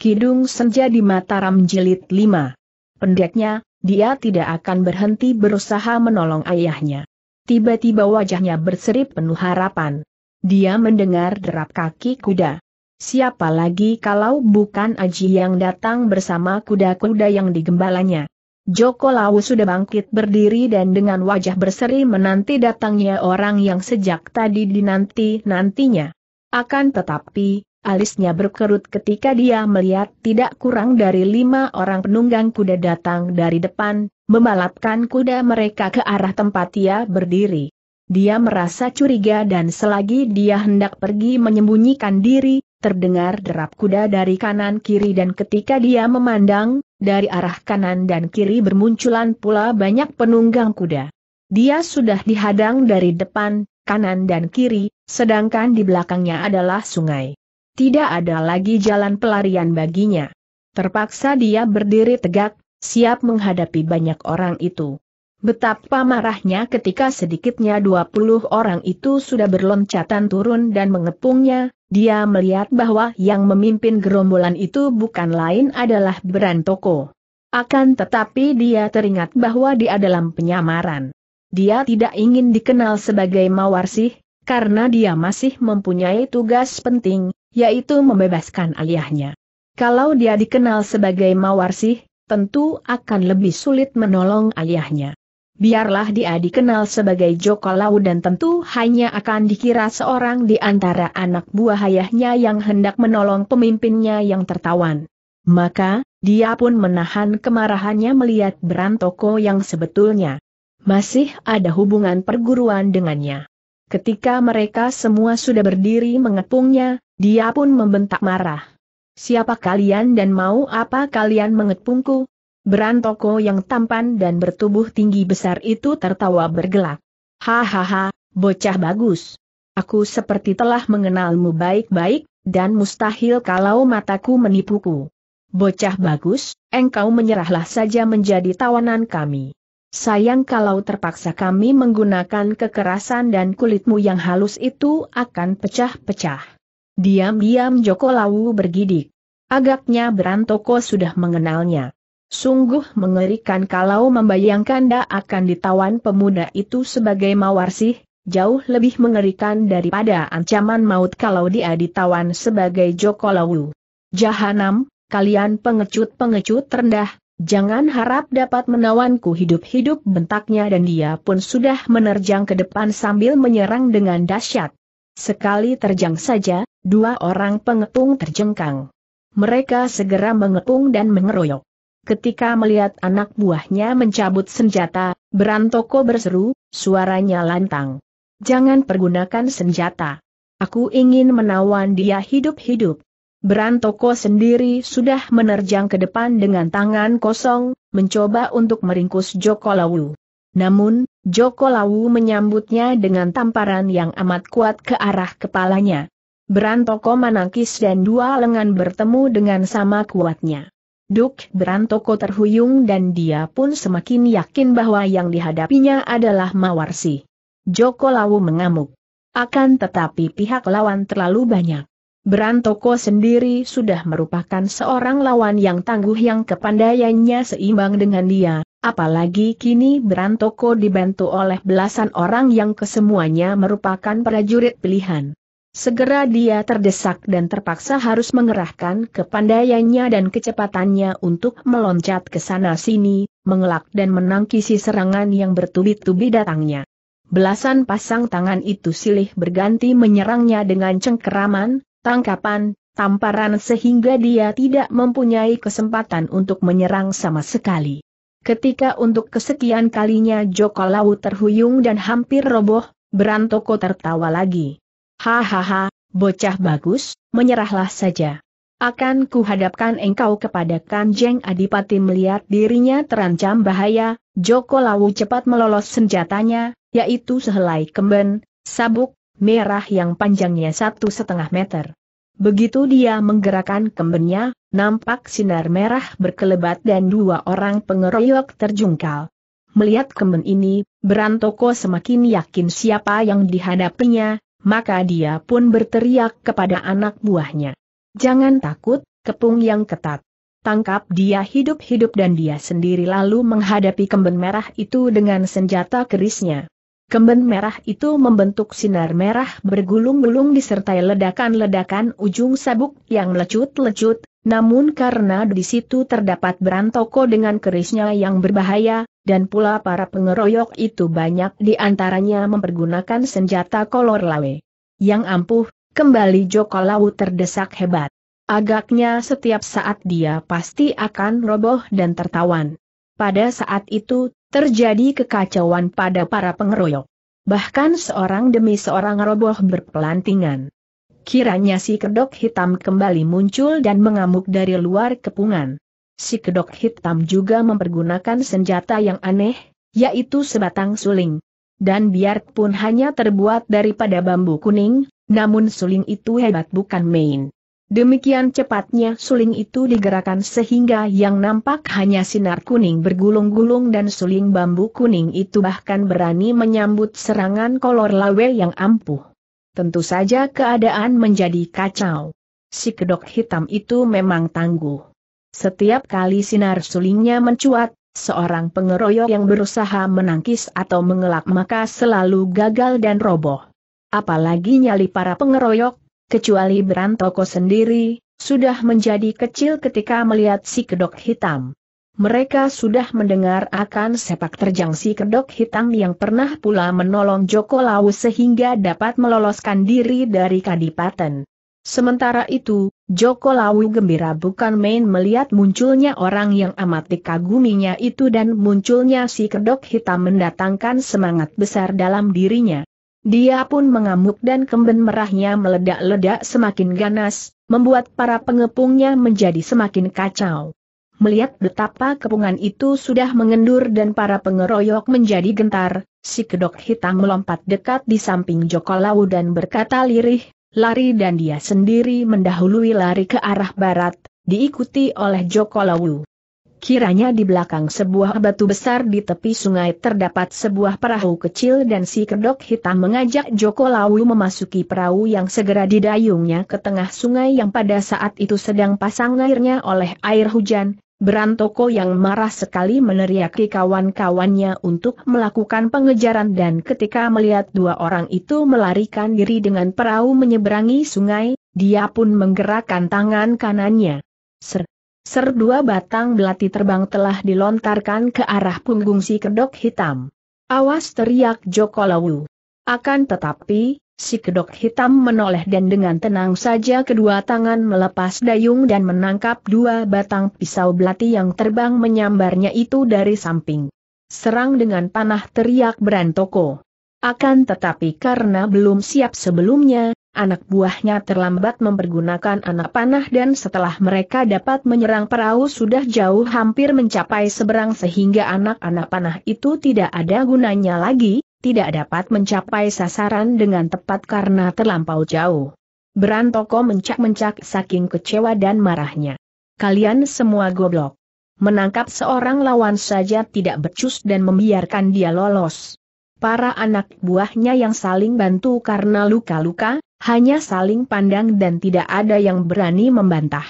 Kidung Senja di Mataram Jilid 5. Pendeknya, dia tidak akan berhenti berusaha menolong ayahnya. Tiba-tiba wajahnya berserip penuh harapan. Dia mendengar derap kaki kuda. Siapa lagi kalau bukan Aji yang datang bersama kuda-kuda yang digembalanya. Joko Lawu sudah bangkit berdiri dan dengan wajah berseri menanti datangnya orang yang sejak tadi dinanti-nantinya. Akan tetapi, Alisnya berkerut ketika dia melihat tidak kurang dari lima orang penunggang kuda datang dari depan, membalapkan kuda mereka ke arah tempat ia berdiri. Dia merasa curiga dan selagi dia hendak pergi menyembunyikan diri, terdengar derap kuda dari kanan kiri dan ketika dia memandang, dari arah kanan dan kiri bermunculan pula banyak penunggang kuda. Dia sudah dihadang dari depan, kanan dan kiri, sedangkan di belakangnya adalah sungai. Tidak ada lagi jalan pelarian baginya. Terpaksa dia berdiri tegak, siap menghadapi banyak orang itu. Betapa marahnya ketika sedikitnya 20 orang itu sudah berloncatan turun dan mengepungnya, dia melihat bahwa yang memimpin gerombolan itu bukan lain adalah Berantoko. Akan tetapi dia teringat bahwa dia dalam penyamaran. Dia tidak ingin dikenal sebagai Mawarsih, karena dia masih mempunyai tugas penting, yaitu membebaskan aliahnya. Kalau dia dikenal sebagai Mawarsih, tentu akan lebih sulit menolong ayahnya. Biarlah dia dikenal sebagai Joko Lau dan tentu hanya akan dikira seorang di antara anak buah ayahnya yang hendak menolong pemimpinnya yang tertawan. Maka, dia pun menahan kemarahannya melihat berantoko yang sebetulnya masih ada hubungan perguruan dengannya. Ketika mereka semua sudah berdiri mengepungnya, dia pun membentak marah. Siapa kalian dan mau apa kalian mengepungku? Berantoko yang tampan dan bertubuh tinggi besar itu tertawa bergelak. Hahaha, bocah bagus. Aku seperti telah mengenalmu baik-baik, dan mustahil kalau mataku menipuku. Bocah bagus, engkau menyerahlah saja menjadi tawanan kami. Sayang kalau terpaksa kami menggunakan kekerasan dan kulitmu yang halus itu akan pecah-pecah. Diam-diam Joko Lawu bergidik. Agaknya Berantoko sudah mengenalnya. Sungguh mengerikan kalau membayangkan dia akan ditawan pemuda itu sebagai mawarsih, jauh lebih mengerikan daripada ancaman maut kalau dia ditawan sebagai Joko Lawu. Jahanam, kalian pengecut-pengecut rendah, jangan harap dapat menawanku hidup-hidup bentaknya dan dia pun sudah menerjang ke depan sambil menyerang dengan dahsyat. Sekali terjang saja, Dua orang pengepung terjengkang. Mereka segera mengepung dan mengeroyok. Ketika melihat anak buahnya mencabut senjata, Berantoko berseru, suaranya lantang. Jangan pergunakan senjata. Aku ingin menawan dia hidup-hidup. Berantoko sendiri sudah menerjang ke depan dengan tangan kosong, mencoba untuk meringkus Joko Lawu. Namun, Joko Lawu menyambutnya dengan tamparan yang amat kuat ke arah kepalanya. Berantoko menangkis dan dua lengan bertemu dengan sama kuatnya. Duk Berantoko terhuyung dan dia pun semakin yakin bahwa yang dihadapinya adalah Mawarsi. Joko Lawu mengamuk. Akan tetapi pihak lawan terlalu banyak. Berantoko sendiri sudah merupakan seorang lawan yang tangguh yang kepandaiannya seimbang dengan dia, apalagi kini Berantoko dibantu oleh belasan orang yang kesemuanya merupakan prajurit pilihan. Segera dia terdesak dan terpaksa harus mengerahkan kepandaiannya dan kecepatannya untuk meloncat ke sana-sini, mengelak dan menangkisi serangan yang bertubi-tubi datangnya. Belasan pasang tangan itu silih berganti menyerangnya dengan cengkeraman, tangkapan, tamparan sehingga dia tidak mempunyai kesempatan untuk menyerang sama sekali. Ketika untuk kesekian kalinya Joko Laut terhuyung dan hampir roboh, Brantoko tertawa lagi. Hahaha, bocah bagus, menyerahlah saja. Akan kuhadapkan engkau kepada Kanjeng Adipati melihat dirinya terancam bahaya, Joko Lawu cepat melolos senjatanya, yaitu sehelai kemben, sabuk, merah yang panjangnya satu setengah meter. Begitu dia menggerakkan kembennya, nampak sinar merah berkelebat dan dua orang pengeroyok terjungkal. Melihat kemen ini, Berantoko semakin yakin siapa yang dihadapinya, maka dia pun berteriak kepada anak buahnya. Jangan takut, kepung yang ketat. Tangkap dia hidup-hidup dan dia sendiri lalu menghadapi kemben merah itu dengan senjata kerisnya. Kemben merah itu membentuk sinar merah bergulung-gulung disertai ledakan-ledakan ujung sabuk yang lecut-lecut, namun karena di situ terdapat berantoko dengan kerisnya yang berbahaya, dan pula para pengeroyok itu banyak di antaranya mempergunakan senjata kolor lawe. Yang ampuh, kembali Joko Lawu terdesak hebat. Agaknya setiap saat dia pasti akan roboh dan tertawan. Pada saat itu, terjadi kekacauan pada para pengeroyok. Bahkan seorang demi seorang roboh berpelantingan. Kiranya si kedok hitam kembali muncul dan mengamuk dari luar kepungan. Si kedok hitam juga mempergunakan senjata yang aneh, yaitu sebatang suling. Dan biarpun hanya terbuat daripada bambu kuning, namun suling itu hebat bukan main. Demikian cepatnya suling itu digerakkan sehingga yang nampak hanya sinar kuning bergulung-gulung dan suling bambu kuning itu bahkan berani menyambut serangan kolor lawe yang ampuh tentu saja keadaan menjadi kacau. Si kedok hitam itu memang tangguh. Setiap kali sinar sulingnya mencuat, seorang pengeroyok yang berusaha menangkis atau mengelak maka selalu gagal dan roboh. Apalagi nyali para pengeroyok, kecuali Berantoko sendiri, sudah menjadi kecil ketika melihat si kedok hitam. Mereka sudah mendengar akan sepak terjang si kedok hitam yang pernah pula menolong Joko Lau sehingga dapat meloloskan diri dari kadipaten. Sementara itu, Joko Lau gembira bukan main melihat munculnya orang yang amat dikaguminya itu dan munculnya si kedok hitam mendatangkan semangat besar dalam dirinya. Dia pun mengamuk dan kemben merahnya meledak-ledak semakin ganas, membuat para pengepungnya menjadi semakin kacau. Melihat betapa kepungan itu sudah mengendur dan para pengeroyok menjadi gentar, si kedok hitam melompat dekat di samping Joko Lau dan berkata lirih, lari dan dia sendiri mendahului lari ke arah barat, diikuti oleh Joko Lau. Kiranya di belakang sebuah batu besar di tepi sungai terdapat sebuah perahu kecil dan si kedok hitam mengajak Joko Lawu memasuki perahu yang segera didayungnya ke tengah sungai yang pada saat itu sedang pasang airnya oleh air hujan, Berantoko yang marah sekali meneriaki kawan-kawannya untuk melakukan pengejaran dan ketika melihat dua orang itu melarikan diri dengan perahu menyeberangi sungai, dia pun menggerakkan tangan kanannya. Ser, ser dua batang belati terbang telah dilontarkan ke arah punggung si kedok hitam. Awas teriak Jokolawu. Akan tetapi, Si kedok hitam menoleh dan dengan tenang saja kedua tangan melepas dayung dan menangkap dua batang pisau belati yang terbang menyambarnya itu dari samping. Serang dengan panah teriak berantoko. Akan tetapi karena belum siap sebelumnya, anak buahnya terlambat mempergunakan anak panah dan setelah mereka dapat menyerang perahu sudah jauh hampir mencapai seberang sehingga anak-anak panah itu tidak ada gunanya lagi, tidak dapat mencapai sasaran dengan tepat karena terlampau jauh. Berantoko mencak-mencak saking kecewa dan marahnya. Kalian semua goblok. Menangkap seorang lawan saja tidak becus dan membiarkan dia lolos. Para anak buahnya yang saling bantu karena luka-luka, hanya saling pandang dan tidak ada yang berani membantah.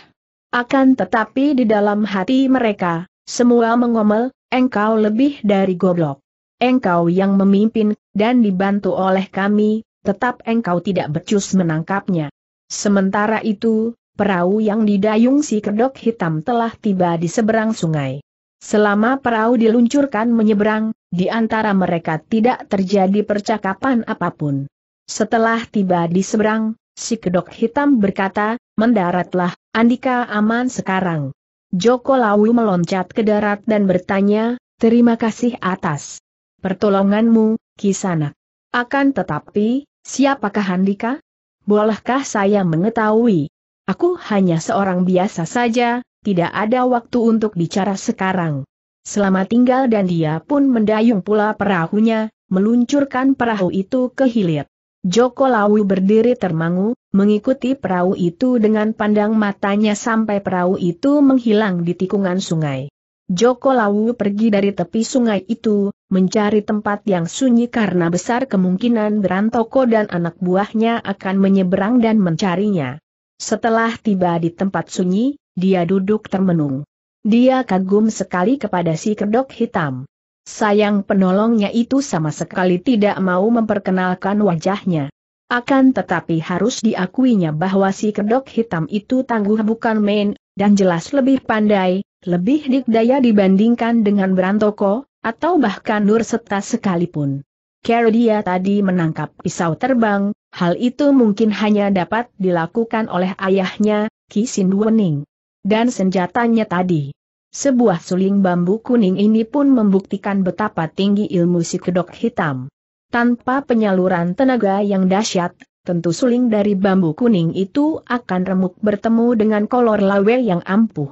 Akan tetapi di dalam hati mereka, semua mengomel, engkau lebih dari goblok engkau yang memimpin, dan dibantu oleh kami, tetap engkau tidak becus menangkapnya. Sementara itu, perahu yang didayung si kedok hitam telah tiba di seberang sungai. Selama perahu diluncurkan menyeberang, di antara mereka tidak terjadi percakapan apapun. Setelah tiba di seberang, si kedok hitam berkata, mendaratlah, Andika aman sekarang. Joko Lawu meloncat ke darat dan bertanya, terima kasih atas pertolonganmu, Kisanak. Akan tetapi, siapakah Handika? Bolehkah saya mengetahui? Aku hanya seorang biasa saja, tidak ada waktu untuk bicara sekarang. Selama tinggal dan dia pun mendayung pula perahunya, meluncurkan perahu itu ke hilir. Joko Lawu berdiri termangu, mengikuti perahu itu dengan pandang matanya sampai perahu itu menghilang di tikungan sungai. Joko Lawu pergi dari tepi sungai itu, mencari tempat yang sunyi karena besar kemungkinan Berantoko dan anak buahnya akan menyeberang dan mencarinya. Setelah tiba di tempat sunyi, dia duduk termenung. Dia kagum sekali kepada si kedok hitam. Sayang penolongnya itu sama sekali tidak mau memperkenalkan wajahnya. Akan tetapi harus diakuinya bahwa si kedok hitam itu tangguh bukan main, dan jelas lebih pandai, lebih dikdaya dibandingkan dengan Brantoko, atau bahkan Nur Seta sekalipun. dia tadi menangkap pisau terbang, hal itu mungkin hanya dapat dilakukan oleh ayahnya, Ki Sinduening. Dan senjatanya tadi. Sebuah suling bambu kuning ini pun membuktikan betapa tinggi ilmu si kedok hitam. Tanpa penyaluran tenaga yang dahsyat, tentu suling dari bambu kuning itu akan remuk bertemu dengan kolor lawe yang ampuh.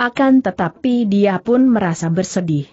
Akan tetapi dia pun merasa bersedih.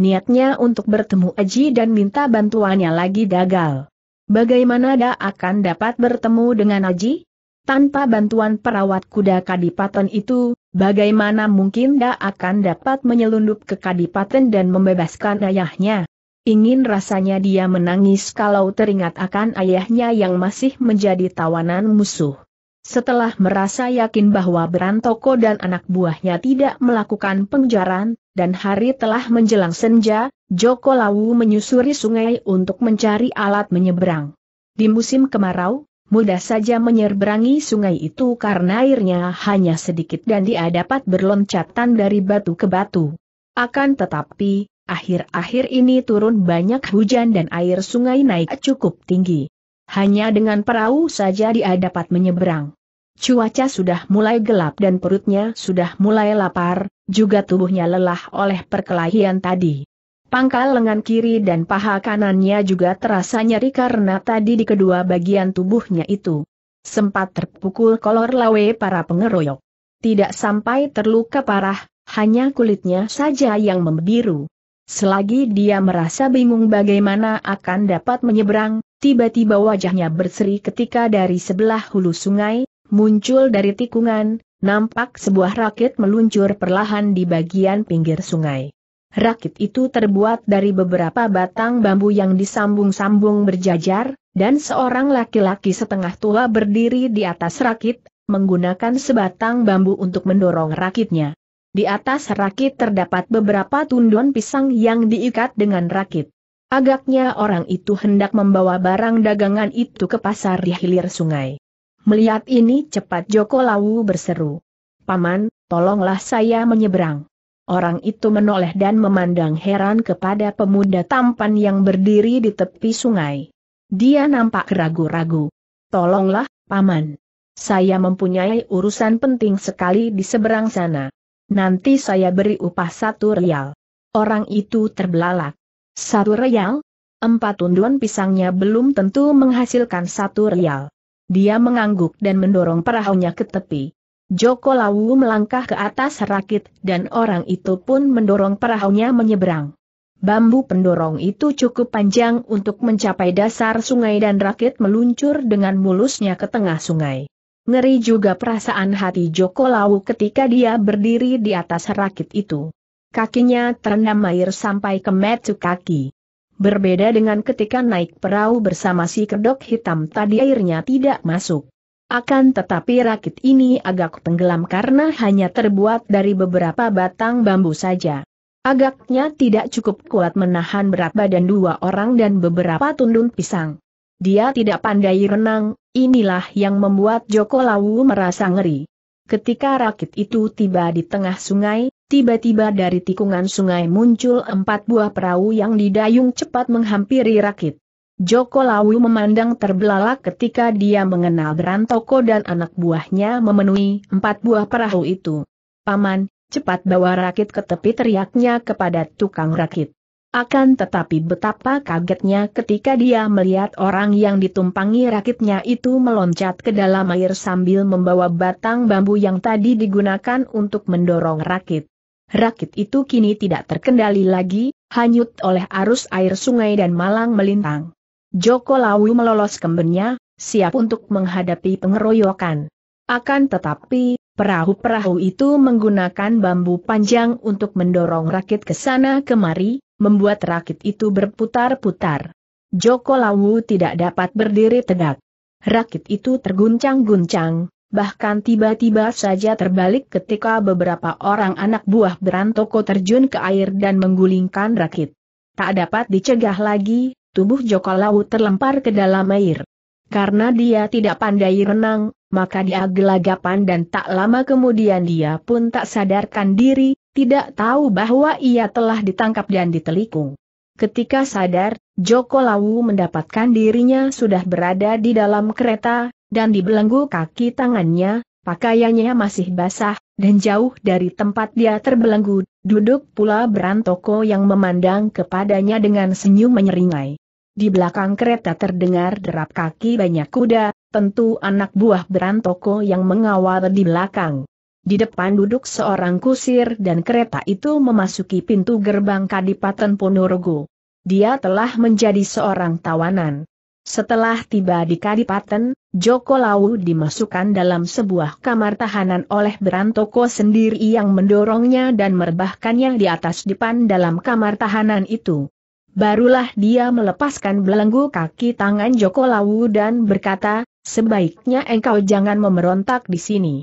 Niatnya untuk bertemu Aji dan minta bantuannya lagi gagal. Bagaimana dia akan dapat bertemu dengan Aji? Tanpa bantuan perawat kuda kadipaten itu, bagaimana mungkin dia akan dapat menyelundup ke kadipaten dan membebaskan ayahnya? Ingin rasanya dia menangis kalau teringat akan ayahnya yang masih menjadi tawanan musuh. Setelah merasa yakin bahwa Berantoko dan anak buahnya tidak melakukan pengejaran, dan hari telah menjelang senja, Joko Lawu menyusuri sungai untuk mencari alat menyeberang. Di musim kemarau, mudah saja menyeberangi sungai itu karena airnya hanya sedikit dan dia dapat berloncatan dari batu ke batu. Akan tetapi, Akhir-akhir ini turun banyak hujan dan air sungai naik cukup tinggi. Hanya dengan perahu saja dia dapat menyeberang. Cuaca sudah mulai gelap dan perutnya sudah mulai lapar, juga tubuhnya lelah oleh perkelahian tadi. Pangkal lengan kiri dan paha kanannya juga terasa nyeri karena tadi di kedua bagian tubuhnya itu sempat terpukul kolor lawe para pengeroyok. Tidak sampai terluka parah, hanya kulitnya saja yang membiru. Selagi dia merasa bingung bagaimana akan dapat menyeberang, tiba-tiba wajahnya berseri ketika dari sebelah hulu sungai, muncul dari tikungan, nampak sebuah rakit meluncur perlahan di bagian pinggir sungai. Rakit itu terbuat dari beberapa batang bambu yang disambung-sambung berjajar, dan seorang laki-laki setengah tua berdiri di atas rakit, menggunakan sebatang bambu untuk mendorong rakitnya. Di atas rakit terdapat beberapa tundon pisang yang diikat dengan rakit. Agaknya orang itu hendak membawa barang dagangan itu ke pasar di hilir sungai. Melihat ini cepat Joko Lawu berseru. Paman, tolonglah saya menyeberang. Orang itu menoleh dan memandang heran kepada pemuda tampan yang berdiri di tepi sungai. Dia nampak ragu-ragu. Tolonglah, Paman. Saya mempunyai urusan penting sekali di seberang sana. Nanti saya beri upah satu rial. Orang itu terbelalak. Satu rial? Empat tunduan pisangnya belum tentu menghasilkan satu rial. Dia mengangguk dan mendorong perahunya ke tepi. Joko Lawu melangkah ke atas rakit dan orang itu pun mendorong perahunya menyeberang. Bambu pendorong itu cukup panjang untuk mencapai dasar sungai dan rakit meluncur dengan mulusnya ke tengah sungai. Ngeri juga perasaan hati Joko Lau ketika dia berdiri di atas rakit itu. Kakinya terendam air sampai ke metu kaki. Berbeda dengan ketika naik perahu bersama si kedok hitam tadi airnya tidak masuk. Akan tetapi rakit ini agak tenggelam karena hanya terbuat dari beberapa batang bambu saja. Agaknya tidak cukup kuat menahan berat badan dua orang dan beberapa tundun pisang. Dia tidak pandai renang, inilah yang membuat Joko Lawu merasa ngeri. Ketika rakit itu tiba di tengah sungai, tiba-tiba dari tikungan sungai muncul empat buah perahu yang didayung cepat menghampiri rakit. Joko Lawu memandang terbelalak ketika dia mengenal Brantoko dan anak buahnya memenuhi empat buah perahu itu. Paman, cepat bawa rakit ke tepi teriaknya kepada tukang rakit. Akan tetapi betapa kagetnya ketika dia melihat orang yang ditumpangi rakitnya itu meloncat ke dalam air sambil membawa batang bambu yang tadi digunakan untuk mendorong rakit. Rakit itu kini tidak terkendali lagi, hanyut oleh arus air sungai dan malang melintang. Joko Lawu melolos kembennya, siap untuk menghadapi pengeroyokan. Akan tetapi, Perahu-perahu itu menggunakan bambu panjang untuk mendorong rakit ke sana kemari, membuat rakit itu berputar-putar. Joko Lawu tidak dapat berdiri tegak. Rakit itu terguncang-guncang, bahkan tiba-tiba saja terbalik ketika beberapa orang anak buah berantoko terjun ke air dan menggulingkan rakit. Tak dapat dicegah lagi, tubuh Joko Lawu terlempar ke dalam air. Karena dia tidak pandai renang, maka dia gelagapan dan tak lama kemudian dia pun tak sadarkan diri, tidak tahu bahwa ia telah ditangkap dan ditelikung. Ketika sadar, Joko Lawu mendapatkan dirinya sudah berada di dalam kereta, dan dibelenggu kaki tangannya, pakaiannya masih basah, dan jauh dari tempat dia terbelenggu, duduk pula berantoko yang memandang kepadanya dengan senyum menyeringai. Di belakang kereta terdengar derap kaki banyak kuda, tentu anak buah berantoko yang mengawal di belakang. Di depan duduk seorang kusir dan kereta itu memasuki pintu gerbang Kadipaten Ponorogo. Dia telah menjadi seorang tawanan. Setelah tiba di Kadipaten, Joko Lawu dimasukkan dalam sebuah kamar tahanan oleh Berantoko sendiri yang mendorongnya dan merebahkannya di atas depan dalam kamar tahanan itu barulah dia melepaskan belenggu kaki tangan Joko Lawu dan berkata, sebaiknya engkau jangan memberontak di sini.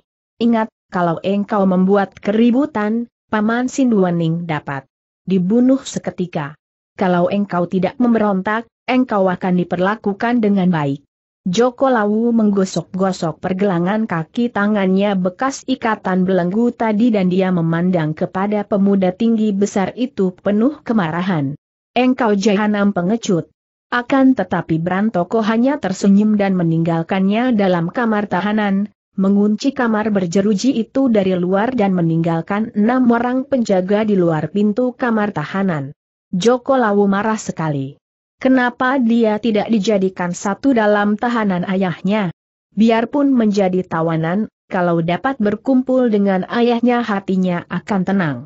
Ingat, kalau engkau membuat keributan, Paman Sinduaning dapat dibunuh seketika. Kalau engkau tidak memberontak, engkau akan diperlakukan dengan baik. Joko Lawu menggosok-gosok pergelangan kaki tangannya bekas ikatan belenggu tadi dan dia memandang kepada pemuda tinggi besar itu penuh kemarahan. Engkau jahanam pengecut. Akan tetapi Brantoko hanya tersenyum dan meninggalkannya dalam kamar tahanan, mengunci kamar berjeruji itu dari luar dan meninggalkan enam orang penjaga di luar pintu kamar tahanan. Joko Lawu marah sekali. Kenapa dia tidak dijadikan satu dalam tahanan ayahnya? Biarpun menjadi tawanan, kalau dapat berkumpul dengan ayahnya hatinya akan tenang.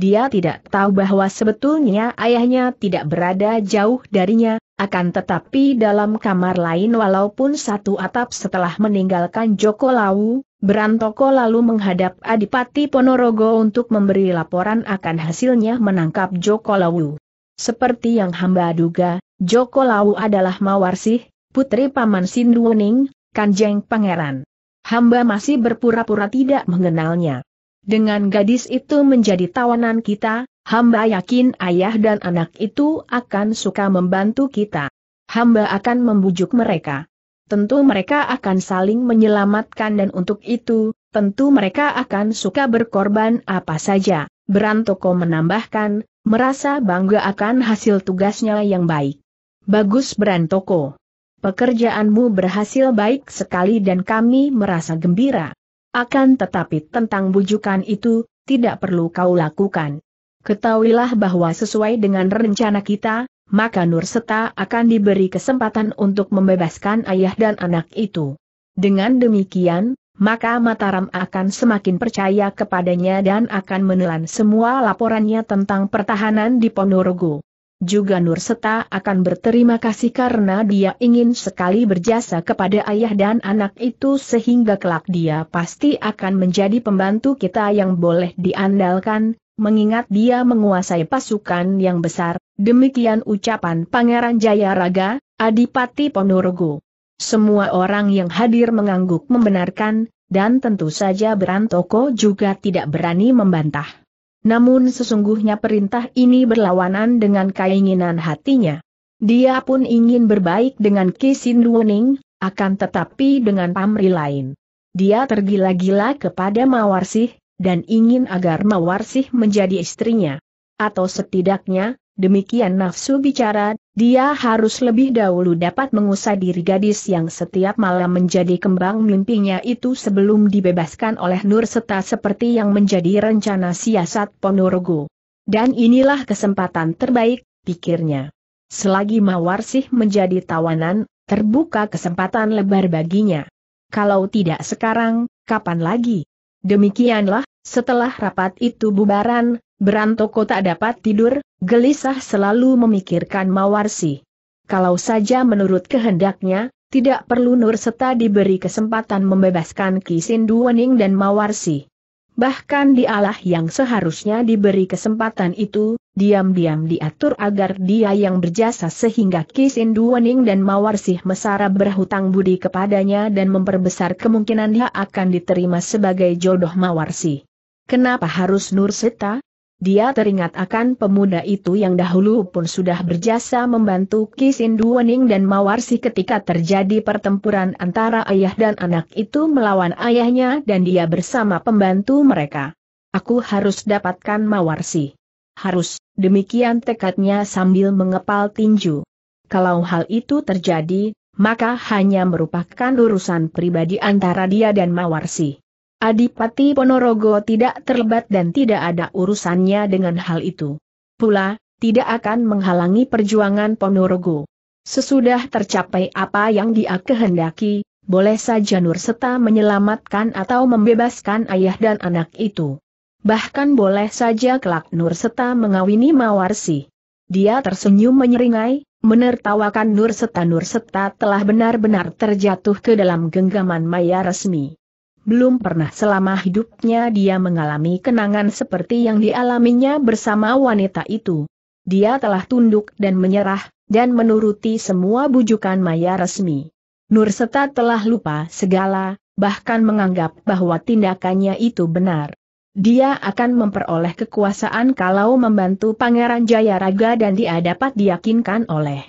Dia tidak tahu bahwa sebetulnya ayahnya tidak berada jauh darinya, akan tetapi dalam kamar lain walaupun satu atap setelah meninggalkan Joko Lawu, Berantoko lalu menghadap Adipati Ponorogo untuk memberi laporan akan hasilnya menangkap Joko Lawu. Seperti yang hamba duga, Joko Lawu adalah Mawarsih, putri Paman Sinduwening, Kanjeng Pangeran. Hamba masih berpura-pura tidak mengenalnya. Dengan gadis itu menjadi tawanan kita, hamba yakin ayah dan anak itu akan suka membantu kita. Hamba akan membujuk mereka. Tentu mereka akan saling menyelamatkan dan untuk itu, tentu mereka akan suka berkorban apa saja. Berantoko menambahkan, merasa bangga akan hasil tugasnya yang baik. Bagus Berantoko. Pekerjaanmu berhasil baik sekali dan kami merasa gembira. Akan tetapi tentang bujukan itu, tidak perlu kau lakukan. Ketahuilah bahwa sesuai dengan rencana kita, maka Nurseta akan diberi kesempatan untuk membebaskan ayah dan anak itu. Dengan demikian, maka Mataram akan semakin percaya kepadanya dan akan menelan semua laporannya tentang pertahanan di Ponorogo. Juga Nur Seta akan berterima kasih karena dia ingin sekali berjasa kepada ayah dan anak itu sehingga kelak dia pasti akan menjadi pembantu kita yang boleh diandalkan, mengingat dia menguasai pasukan yang besar, demikian ucapan Pangeran Jayaraga, Adipati Ponorogo. Semua orang yang hadir mengangguk membenarkan, dan tentu saja Berantoko juga tidak berani membantah. Namun sesungguhnya perintah ini berlawanan dengan keinginan hatinya. Dia pun ingin berbaik dengan Kisin Wuning, akan tetapi dengan pamri lain. Dia tergila-gila kepada Mawarsih, dan ingin agar Mawarsih menjadi istrinya. Atau setidaknya, demikian nafsu bicara, dia harus lebih dahulu dapat mengusai diri gadis yang setiap malam menjadi kembang mimpinya itu sebelum dibebaskan oleh Nur serta seperti yang menjadi rencana siasat Ponorogo. Dan inilah kesempatan terbaik, pikirnya. Selagi Mawarsih menjadi tawanan, terbuka kesempatan lebar baginya. Kalau tidak sekarang, kapan lagi? Demikianlah, setelah rapat itu bubaran, Berantoko tak dapat tidur, gelisah selalu memikirkan Mawarsi. Kalau saja menurut kehendaknya, tidak perlu Nur Seta diberi kesempatan membebaskan Kisindu Wening dan Mawarsi. Bahkan dialah yang seharusnya diberi kesempatan itu, diam-diam diatur agar dia yang berjasa sehingga Kisindu Wening dan Mawarsi mesara berhutang budi kepadanya dan memperbesar kemungkinan dia akan diterima sebagai jodoh Mawarsi. Kenapa harus Nur Seta? Dia teringat akan pemuda itu yang dahulu pun sudah berjasa membantu Kisindu Wening dan Mawarsi ketika terjadi pertempuran antara ayah dan anak itu melawan ayahnya dan dia bersama pembantu mereka. Aku harus dapatkan Mawarsi. Harus, demikian tekadnya sambil mengepal tinju. Kalau hal itu terjadi, maka hanya merupakan urusan pribadi antara dia dan Mawarsi. Adipati Ponorogo tidak terlibat dan tidak ada urusannya dengan hal itu. Pula, tidak akan menghalangi perjuangan Ponorogo. Sesudah tercapai apa yang dia kehendaki, boleh saja Nur Seta menyelamatkan atau membebaskan ayah dan anak itu. Bahkan boleh saja kelak Nur Seta mengawini Mawarsi. Dia tersenyum menyeringai, menertawakan Nur Seta Nur Seta telah benar-benar terjatuh ke dalam genggaman maya resmi belum pernah selama hidupnya dia mengalami kenangan seperti yang dialaminya bersama wanita itu. Dia telah tunduk dan menyerah, dan menuruti semua bujukan maya resmi. Nurseta telah lupa segala, bahkan menganggap bahwa tindakannya itu benar. Dia akan memperoleh kekuasaan kalau membantu Pangeran Jayaraga dan dia dapat diyakinkan oleh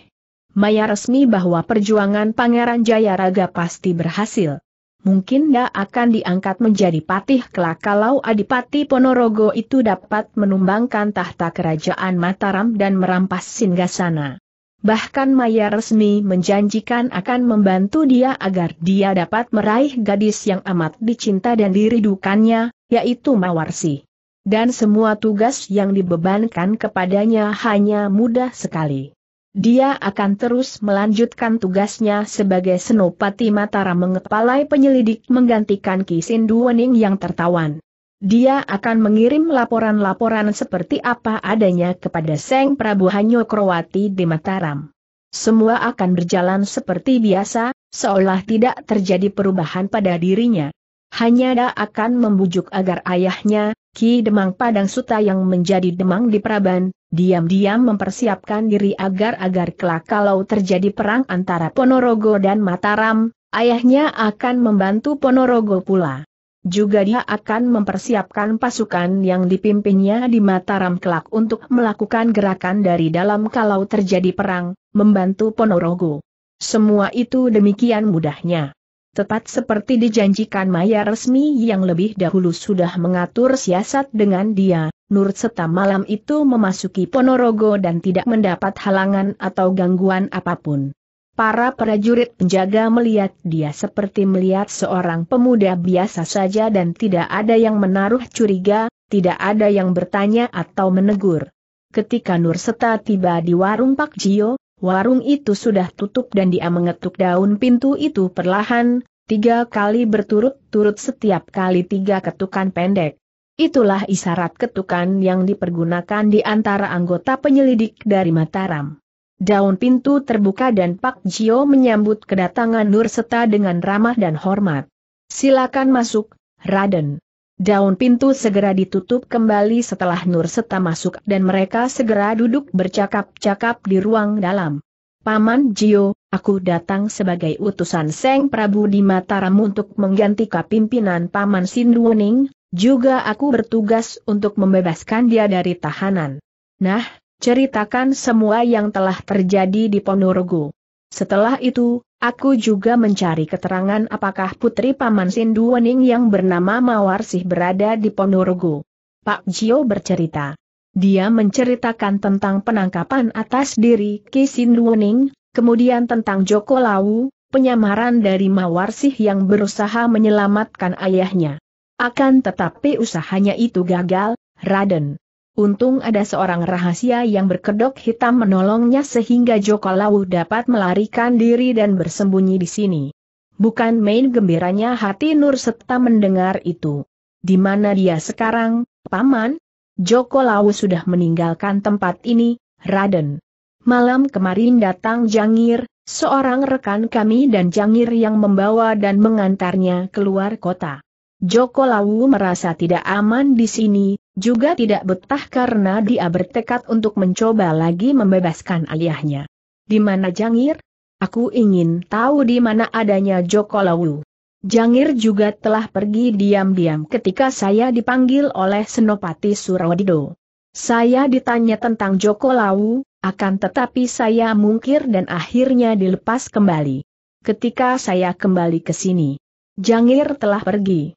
Maya resmi bahwa perjuangan Pangeran Jayaraga pasti berhasil mungkin dia akan diangkat menjadi patih kelak kalau Adipati Ponorogo itu dapat menumbangkan tahta kerajaan Mataram dan merampas singgasana. Bahkan Maya resmi menjanjikan akan membantu dia agar dia dapat meraih gadis yang amat dicinta dan diridukannya, yaitu Mawarsi. Dan semua tugas yang dibebankan kepadanya hanya mudah sekali. Dia akan terus melanjutkan tugasnya sebagai Senopati Mataram mengepalai penyelidik menggantikan Kisin Duwening yang tertawan. Dia akan mengirim laporan-laporan seperti apa adanya kepada Seng Prabu Hanyo Krowati di Mataram. Semua akan berjalan seperti biasa, seolah tidak terjadi perubahan pada dirinya. Hanya dia akan membujuk agar ayahnya, Ki Demang Padang Suta yang menjadi Demang di Praban, diam-diam mempersiapkan diri agar-agar kelak kalau terjadi perang antara Ponorogo dan Mataram, ayahnya akan membantu Ponorogo pula. Juga dia akan mempersiapkan pasukan yang dipimpinnya di Mataram kelak untuk melakukan gerakan dari dalam kalau terjadi perang, membantu Ponorogo. Semua itu demikian mudahnya. Tepat seperti dijanjikan Maya resmi yang lebih dahulu sudah mengatur siasat dengan dia, Nur Seta malam itu memasuki Ponorogo dan tidak mendapat halangan atau gangguan apapun. Para prajurit penjaga melihat dia seperti melihat seorang pemuda biasa saja dan tidak ada yang menaruh curiga, tidak ada yang bertanya atau menegur. Ketika Nur Seta tiba di warung Pak Jio, warung itu sudah tutup dan dia mengetuk daun pintu itu perlahan, tiga kali berturut-turut setiap kali tiga ketukan pendek. Itulah isyarat ketukan yang dipergunakan di antara anggota penyelidik dari Mataram. Daun pintu terbuka dan Pak Jio menyambut kedatangan Nur Seta dengan ramah dan hormat. Silakan masuk, Raden. Daun pintu segera ditutup kembali setelah Nur Seta masuk dan mereka segera duduk bercakap-cakap di ruang dalam. Paman Jio, aku datang sebagai utusan Seng Prabu di Mataram untuk menggantikan pimpinan Paman Sinduwening, juga aku bertugas untuk membebaskan dia dari tahanan. Nah, ceritakan semua yang telah terjadi di Ponorogo. Setelah itu, Aku juga mencari keterangan apakah putri Paman Wening yang bernama Mawarsih berada di Ponorogo. Pak Jio bercerita. Dia menceritakan tentang penangkapan atas diri Ki Wening, kemudian tentang Joko Lau, penyamaran dari Mawarsih yang berusaha menyelamatkan ayahnya. Akan tetapi usahanya itu gagal, Raden. Untung ada seorang rahasia yang berkedok hitam menolongnya sehingga Joko Lawu dapat melarikan diri dan bersembunyi di sini. Bukan main gembiranya hati Nur Setta mendengar itu. Di mana dia sekarang, Paman? Joko Lawu sudah meninggalkan tempat ini, Raden. Malam kemarin datang Jangir, seorang rekan kami dan Jangir yang membawa dan mengantarnya keluar kota. Joko Lawu merasa tidak aman di sini, juga tidak betah karena dia bertekad untuk mencoba lagi membebaskan aliahnya. Di mana Jangir? Aku ingin tahu di mana adanya Joko Lawu. Jangir juga telah pergi diam-diam ketika saya dipanggil oleh Senopati Surawadido. Saya ditanya tentang Joko Lawu, akan tetapi saya mungkir dan akhirnya dilepas kembali. Ketika saya kembali ke sini, Jangir telah pergi.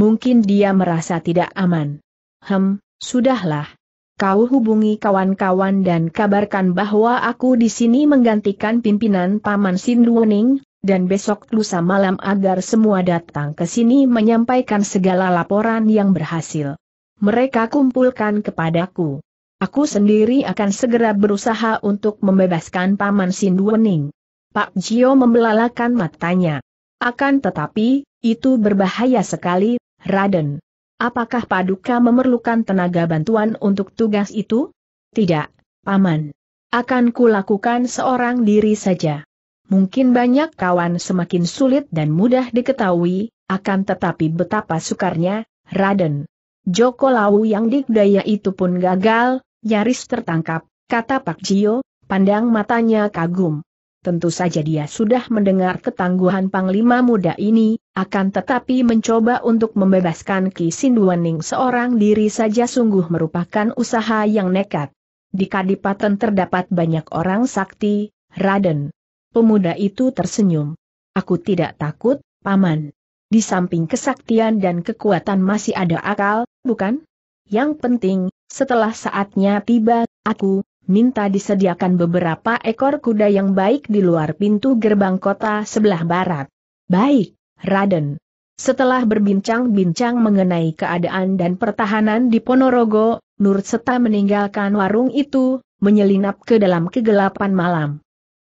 Mungkin dia merasa tidak aman. Hem, sudahlah. Kau hubungi kawan-kawan dan kabarkan bahwa aku di sini menggantikan pimpinan Paman Sinduoning, dan besok lusa malam agar semua datang ke sini menyampaikan segala laporan yang berhasil. Mereka kumpulkan kepadaku. Aku sendiri akan segera berusaha untuk membebaskan Paman Sinduoning. Pak Jio membelalakan matanya. Akan tetapi, itu berbahaya sekali, Raden. Apakah Paduka memerlukan tenaga bantuan untuk tugas itu? Tidak, Paman. Akan kulakukan seorang diri saja. Mungkin banyak kawan semakin sulit dan mudah diketahui, akan tetapi betapa sukarnya, Raden. Joko Lawu yang digdaya itu pun gagal, nyaris tertangkap, kata Pak Jio, pandang matanya kagum. Tentu saja dia sudah mendengar ketangguhan Panglima muda ini, akan tetapi mencoba untuk membebaskan Ki Sinduaning seorang diri saja sungguh merupakan usaha yang nekat. Di Kadipaten terdapat banyak orang sakti, Raden. Pemuda itu tersenyum. Aku tidak takut, Paman. Di samping kesaktian dan kekuatan masih ada akal, bukan? Yang penting, setelah saatnya tiba, aku, minta disediakan beberapa ekor kuda yang baik di luar pintu gerbang kota sebelah barat. Baik, Raden. Setelah berbincang-bincang mengenai keadaan dan pertahanan di Ponorogo, Nur Seta meninggalkan warung itu, menyelinap ke dalam kegelapan malam.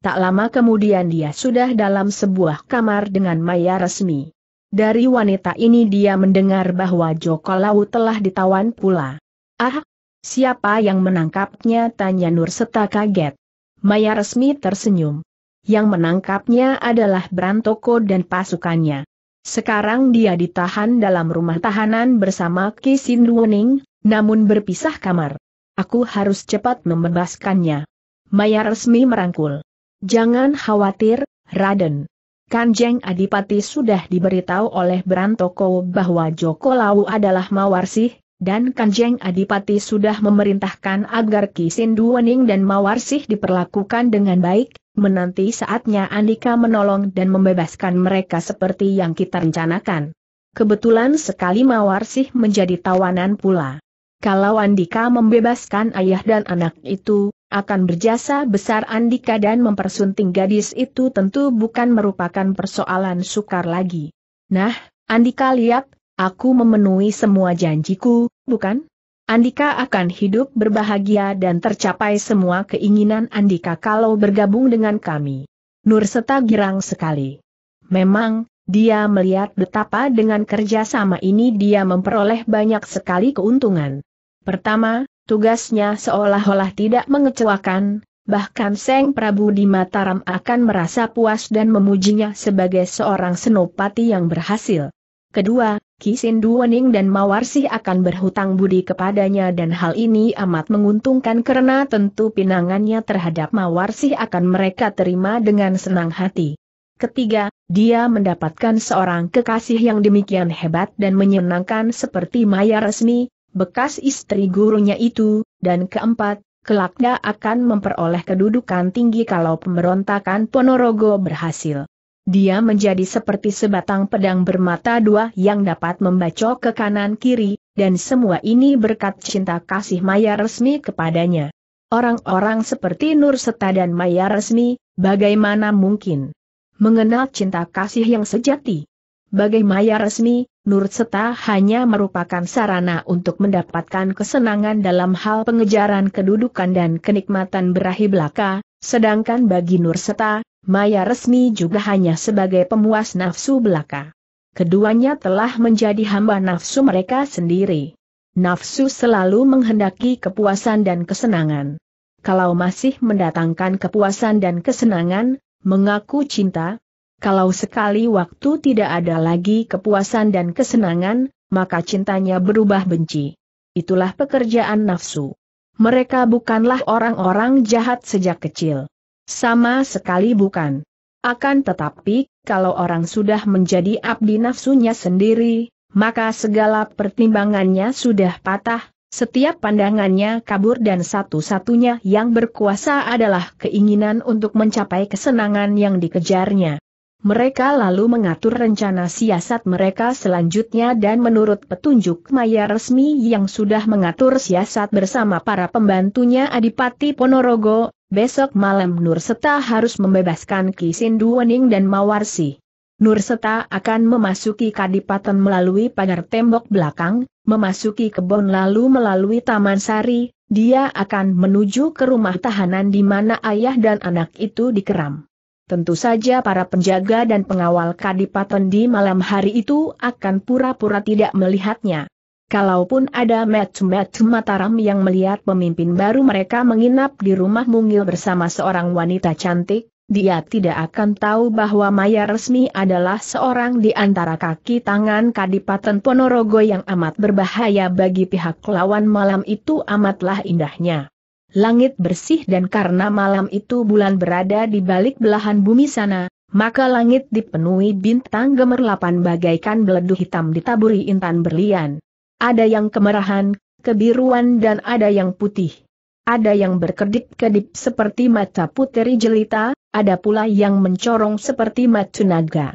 Tak lama kemudian dia sudah dalam sebuah kamar dengan maya resmi. Dari wanita ini dia mendengar bahwa Joko Lau telah ditawan pula. Ah, Siapa yang menangkapnya? Tanya Nur Seta kaget. Maya resmi tersenyum. Yang menangkapnya adalah Brantoko dan pasukannya. Sekarang dia ditahan dalam rumah tahanan bersama Kisin Wuning, namun berpisah kamar. Aku harus cepat membebaskannya. Maya resmi merangkul. Jangan khawatir, Raden. Kanjeng Adipati sudah diberitahu oleh Brantoko bahwa Joko Lau adalah Mawarsih, dan Kanjeng Adipati sudah memerintahkan agar Sindu Wening dan Mawarsih diperlakukan dengan baik, menanti saatnya Andika menolong dan membebaskan mereka seperti yang kita rencanakan. Kebetulan sekali Mawarsih menjadi tawanan pula. Kalau Andika membebaskan ayah dan anak itu, akan berjasa besar Andika dan mempersunting gadis itu tentu bukan merupakan persoalan sukar lagi. Nah, Andika lihat, Aku memenuhi semua janjiku, bukan? Andika akan hidup berbahagia dan tercapai semua keinginan Andika kalau bergabung dengan kami. Nurseta girang sekali. Memang, dia melihat betapa dengan kerja sama ini dia memperoleh banyak sekali keuntungan. Pertama, tugasnya seolah-olah tidak mengecewakan, bahkan Seng Prabu di Mataram akan merasa puas dan memujinya sebagai seorang senopati yang berhasil. Kedua, Kisindu Wening dan Mawarsih akan berhutang budi kepadanya dan hal ini amat menguntungkan karena tentu pinangannya terhadap Mawarsih akan mereka terima dengan senang hati. Ketiga, dia mendapatkan seorang kekasih yang demikian hebat dan menyenangkan seperti Maya Resmi, bekas istri gurunya itu, dan keempat, kelaknya akan memperoleh kedudukan tinggi kalau pemberontakan Ponorogo berhasil. Dia menjadi seperti sebatang pedang bermata dua yang dapat membacok ke kanan kiri, dan semua ini berkat cinta kasih Maya resmi kepadanya. Orang-orang seperti Nur Seta dan Maya resmi, bagaimana mungkin mengenal cinta kasih yang sejati? Maya resmi, Nur Seta hanya merupakan sarana untuk mendapatkan kesenangan dalam hal pengejaran kedudukan dan kenikmatan berahi belaka, sedangkan bagi Nur Seta, Maya resmi juga hanya sebagai pemuas nafsu belaka. Keduanya telah menjadi hamba nafsu mereka sendiri. Nafsu selalu menghendaki kepuasan dan kesenangan. Kalau masih mendatangkan kepuasan dan kesenangan, mengaku cinta, kalau sekali waktu tidak ada lagi kepuasan dan kesenangan, maka cintanya berubah benci. Itulah pekerjaan nafsu. Mereka bukanlah orang-orang jahat sejak kecil. Sama sekali bukan. Akan tetapi, kalau orang sudah menjadi abdi nafsunya sendiri, maka segala pertimbangannya sudah patah, setiap pandangannya kabur dan satu-satunya yang berkuasa adalah keinginan untuk mencapai kesenangan yang dikejarnya. Mereka lalu mengatur rencana siasat mereka selanjutnya dan menurut petunjuk maya resmi yang sudah mengatur siasat bersama para pembantunya Adipati Ponorogo, besok malam Nurseta harus membebaskan Kisindu Wening dan Mawarsi. Nurseta akan memasuki kadipaten melalui pagar tembok belakang, memasuki kebun lalu melalui Taman Sari, dia akan menuju ke rumah tahanan di mana ayah dan anak itu dikeram. Tentu saja para penjaga dan pengawal kadipaten di malam hari itu akan pura-pura tidak melihatnya. Kalaupun ada match-match Mataram yang melihat pemimpin baru mereka menginap di rumah mungil bersama seorang wanita cantik, dia tidak akan tahu bahwa Maya Resmi adalah seorang di antara kaki tangan Kadipaten Ponorogo yang amat berbahaya bagi pihak lawan malam itu amatlah indahnya langit bersih dan karena malam itu bulan berada di balik belahan bumi sana, maka langit dipenuhi bintang gemerlapan bagaikan beledu hitam ditaburi intan berlian. Ada yang kemerahan, kebiruan dan ada yang putih. Ada yang berkedip-kedip seperti mata puteri jelita, ada pula yang mencorong seperti mata naga.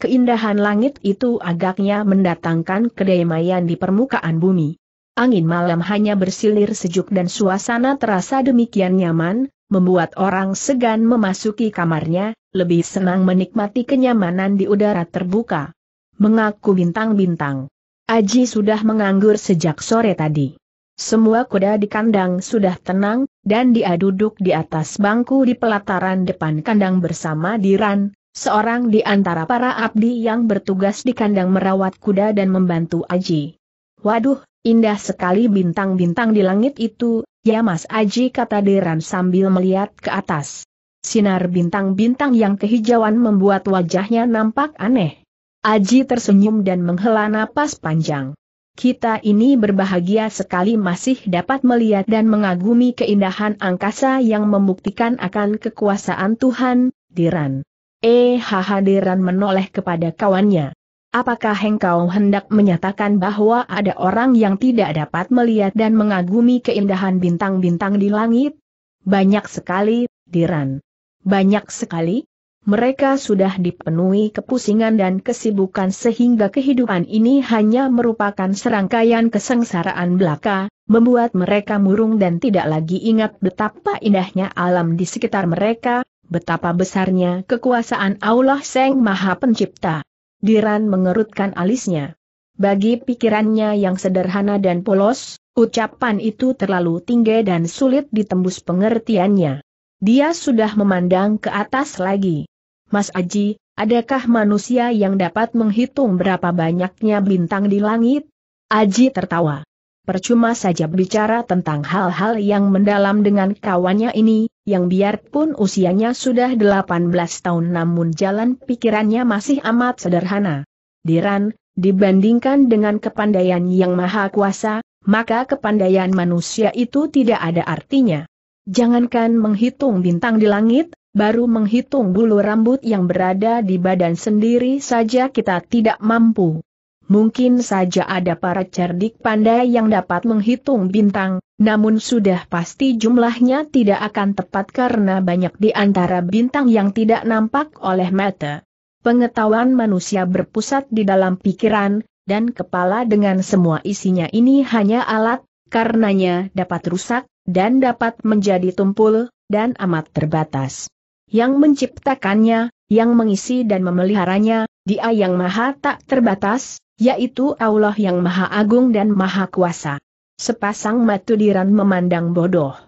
Keindahan langit itu agaknya mendatangkan kedamaian di permukaan bumi. Angin malam hanya bersilir sejuk dan suasana terasa demikian nyaman, membuat orang segan memasuki kamarnya, lebih senang menikmati kenyamanan di udara terbuka. Mengaku bintang-bintang. Aji sudah menganggur sejak sore tadi. Semua kuda di kandang sudah tenang, dan dia duduk di atas bangku di pelataran depan kandang bersama Diran, seorang di antara para abdi yang bertugas di kandang merawat kuda dan membantu Aji. Waduh, Indah sekali bintang-bintang di langit itu, ya Mas Aji kata Deran sambil melihat ke atas. Sinar bintang-bintang yang kehijauan membuat wajahnya nampak aneh. Aji tersenyum dan menghela napas panjang. Kita ini berbahagia sekali masih dapat melihat dan mengagumi keindahan angkasa yang membuktikan akan kekuasaan Tuhan, Diran. Eh haha Diran menoleh kepada kawannya. Apakah engkau hendak menyatakan bahwa ada orang yang tidak dapat melihat dan mengagumi keindahan bintang-bintang di langit? Banyak sekali, Diran. Banyak sekali? Mereka sudah dipenuhi kepusingan dan kesibukan sehingga kehidupan ini hanya merupakan serangkaian kesengsaraan belaka, membuat mereka murung dan tidak lagi ingat betapa indahnya alam di sekitar mereka, betapa besarnya kekuasaan Allah Sang Maha Pencipta. Diran mengerutkan alisnya. Bagi pikirannya yang sederhana dan polos, ucapan itu terlalu tinggi dan sulit ditembus pengertiannya. Dia sudah memandang ke atas lagi. Mas Aji, adakah manusia yang dapat menghitung berapa banyaknya bintang di langit? Aji tertawa. Percuma saja bicara tentang hal-hal yang mendalam dengan kawannya ini, yang biarpun usianya sudah 18 tahun namun jalan pikirannya masih amat sederhana. Diran, dibandingkan dengan kepandaian yang maha kuasa, maka kepandaian manusia itu tidak ada artinya. Jangankan menghitung bintang di langit, baru menghitung bulu rambut yang berada di badan sendiri saja kita tidak mampu. Mungkin saja ada para cerdik pandai yang dapat menghitung bintang, namun sudah pasti jumlahnya tidak akan tepat karena banyak di antara bintang yang tidak nampak oleh mata. Pengetahuan manusia berpusat di dalam pikiran, dan kepala dengan semua isinya ini hanya alat, karenanya dapat rusak, dan dapat menjadi tumpul, dan amat terbatas. Yang menciptakannya, yang mengisi dan memeliharanya, dia yang maha tak terbatas, yaitu Allah yang Maha Agung dan Maha Kuasa. Sepasang matudiran memandang bodoh.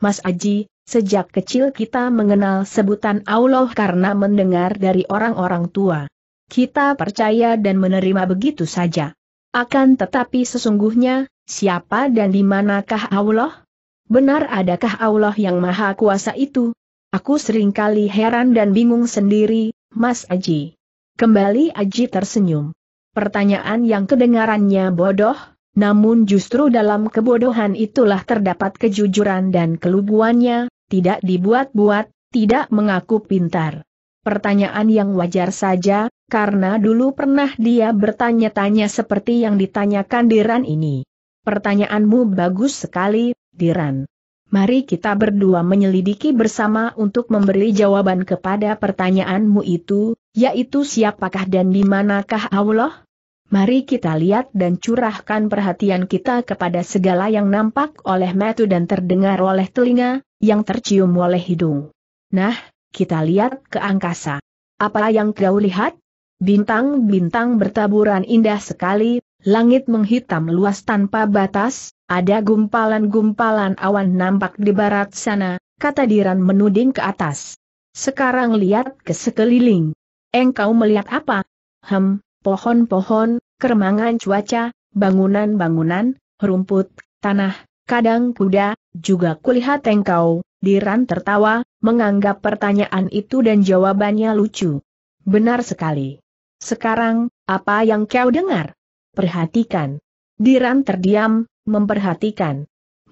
Mas Aji, sejak kecil kita mengenal sebutan Allah karena mendengar dari orang-orang tua. Kita percaya dan menerima begitu saja. Akan tetapi sesungguhnya, siapa dan di manakah Allah? Benar adakah Allah yang Maha Kuasa itu? Aku seringkali heran dan bingung sendiri, Mas Aji. Kembali Aji tersenyum pertanyaan yang kedengarannya bodoh, namun justru dalam kebodohan itulah terdapat kejujuran dan kelubuannya, tidak dibuat-buat, tidak mengaku pintar. Pertanyaan yang wajar saja, karena dulu pernah dia bertanya-tanya seperti yang ditanyakan Diran ini. Pertanyaanmu bagus sekali, Diran. Mari kita berdua menyelidiki bersama untuk memberi jawaban kepada pertanyaanmu itu, yaitu siapakah dan di manakah Allah? Mari kita lihat dan curahkan perhatian kita kepada segala yang nampak oleh metu dan terdengar oleh telinga, yang tercium oleh hidung. Nah, kita lihat ke angkasa. Apa yang kau lihat? Bintang-bintang bertaburan indah sekali, langit menghitam luas tanpa batas, ada gumpalan-gumpalan awan nampak di barat sana, kata Diran menuding ke atas. Sekarang lihat ke sekeliling. Engkau melihat apa? Hem, pohon-pohon, keremangan cuaca, bangunan-bangunan, rumput, tanah, kadang kuda, juga kulihat engkau, Diran tertawa, menganggap pertanyaan itu dan jawabannya lucu. Benar sekali. Sekarang, apa yang kau dengar? Perhatikan. Diran terdiam, memperhatikan.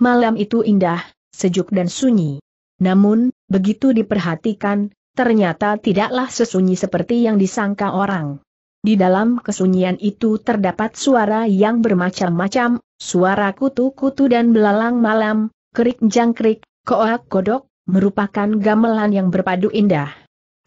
Malam itu indah, sejuk dan sunyi. Namun, begitu diperhatikan, ternyata tidaklah sesunyi seperti yang disangka orang. Di dalam kesunyian itu terdapat suara yang bermacam-macam, suara kutu-kutu dan belalang malam, kerik jangkrik, koak kodok, merupakan gamelan yang berpadu indah.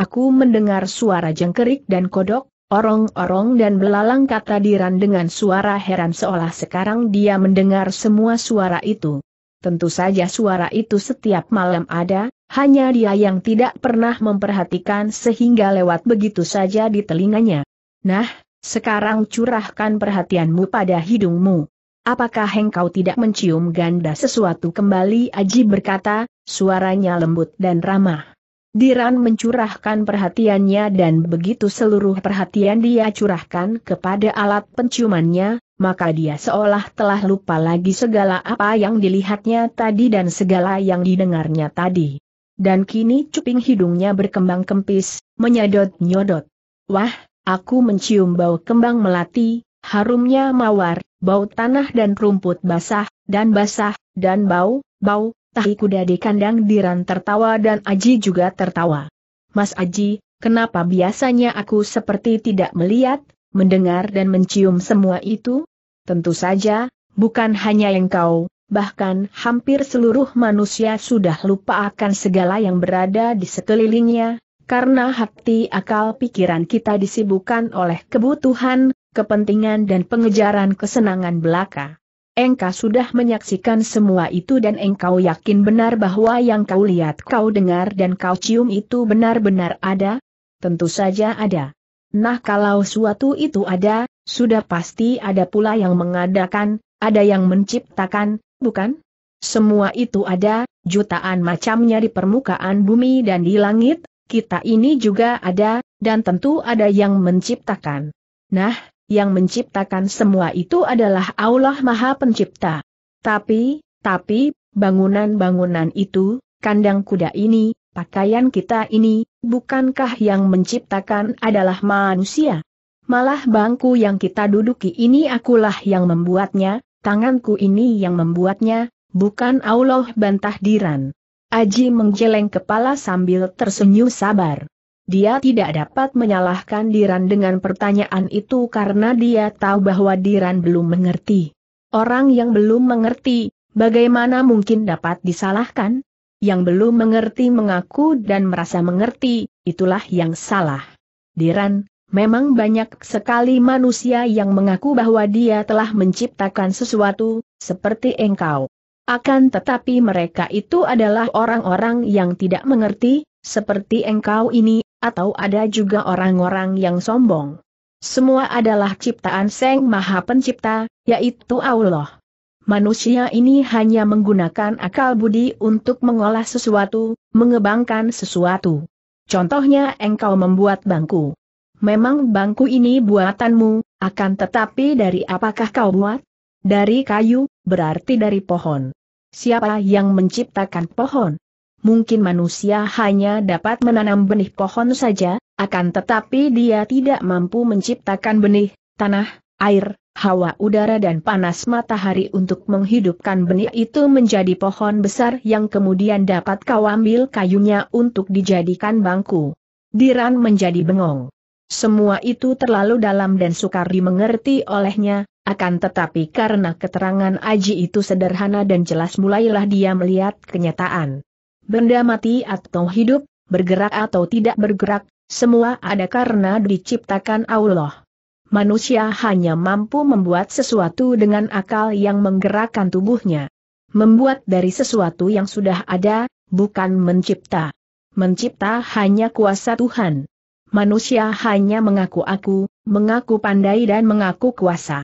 Aku mendengar suara jangkrik dan kodok, Orong-orong dan belalang kata Diran dengan suara heran seolah sekarang dia mendengar semua suara itu. Tentu saja suara itu setiap malam ada, hanya dia yang tidak pernah memperhatikan sehingga lewat begitu saja di telinganya. Nah, sekarang curahkan perhatianmu pada hidungmu. Apakah engkau tidak mencium ganda sesuatu kembali Aji berkata, suaranya lembut dan ramah. Diran mencurahkan perhatiannya dan begitu seluruh perhatian dia curahkan kepada alat penciumannya, maka dia seolah telah lupa lagi segala apa yang dilihatnya tadi dan segala yang didengarnya tadi. Dan kini cuping hidungnya berkembang kempis, menyedot-nyodot. Wah, Aku mencium bau kembang melati, harumnya mawar, bau tanah dan rumput basah, dan basah, dan bau, bau, tahi kuda di kandang diran tertawa dan Aji juga tertawa. Mas Aji, kenapa biasanya aku seperti tidak melihat, mendengar dan mencium semua itu? Tentu saja, bukan hanya engkau, bahkan hampir seluruh manusia sudah lupa akan segala yang berada di sekelilingnya, karena hati akal pikiran kita disibukkan oleh kebutuhan, kepentingan dan pengejaran kesenangan belaka. Engkau sudah menyaksikan semua itu dan engkau yakin benar bahwa yang kau lihat, kau dengar dan kau cium itu benar-benar ada? Tentu saja ada. Nah kalau suatu itu ada, sudah pasti ada pula yang mengadakan, ada yang menciptakan, bukan? Semua itu ada, jutaan macamnya di permukaan bumi dan di langit, kita ini juga ada, dan tentu ada yang menciptakan. Nah, yang menciptakan semua itu adalah Allah Maha Pencipta. Tapi, tapi, bangunan-bangunan itu, kandang kuda ini, pakaian kita ini, bukankah yang menciptakan adalah manusia? Malah bangku yang kita duduki ini akulah yang membuatnya, tanganku ini yang membuatnya, bukan Allah bantah diran. Aji menggeleng kepala sambil tersenyum sabar. Dia tidak dapat menyalahkan Diran dengan pertanyaan itu karena dia tahu bahwa Diran belum mengerti. Orang yang belum mengerti, bagaimana mungkin dapat disalahkan? Yang belum mengerti mengaku dan merasa mengerti, itulah yang salah. Diran, memang banyak sekali manusia yang mengaku bahwa dia telah menciptakan sesuatu, seperti engkau. Akan tetapi mereka itu adalah orang-orang yang tidak mengerti, seperti engkau ini, atau ada juga orang-orang yang sombong. Semua adalah ciptaan Seng Maha Pencipta, yaitu Allah. Manusia ini hanya menggunakan akal budi untuk mengolah sesuatu, mengembangkan sesuatu. Contohnya engkau membuat bangku. Memang bangku ini buatanmu, akan tetapi dari apakah kau buat? Dari kayu, berarti dari pohon. Siapa yang menciptakan pohon? Mungkin manusia hanya dapat menanam benih pohon saja, akan tetapi dia tidak mampu menciptakan benih, tanah, air, hawa udara dan panas matahari untuk menghidupkan benih itu menjadi pohon besar yang kemudian dapat kau ambil kayunya untuk dijadikan bangku. Diran menjadi bengong. Semua itu terlalu dalam dan sukar dimengerti olehnya, akan tetapi karena keterangan Aji itu sederhana dan jelas mulailah dia melihat kenyataan. Benda mati atau hidup, bergerak atau tidak bergerak, semua ada karena diciptakan Allah. Manusia hanya mampu membuat sesuatu dengan akal yang menggerakkan tubuhnya. Membuat dari sesuatu yang sudah ada, bukan mencipta. Mencipta hanya kuasa Tuhan. Manusia hanya mengaku aku, mengaku pandai dan mengaku kuasa.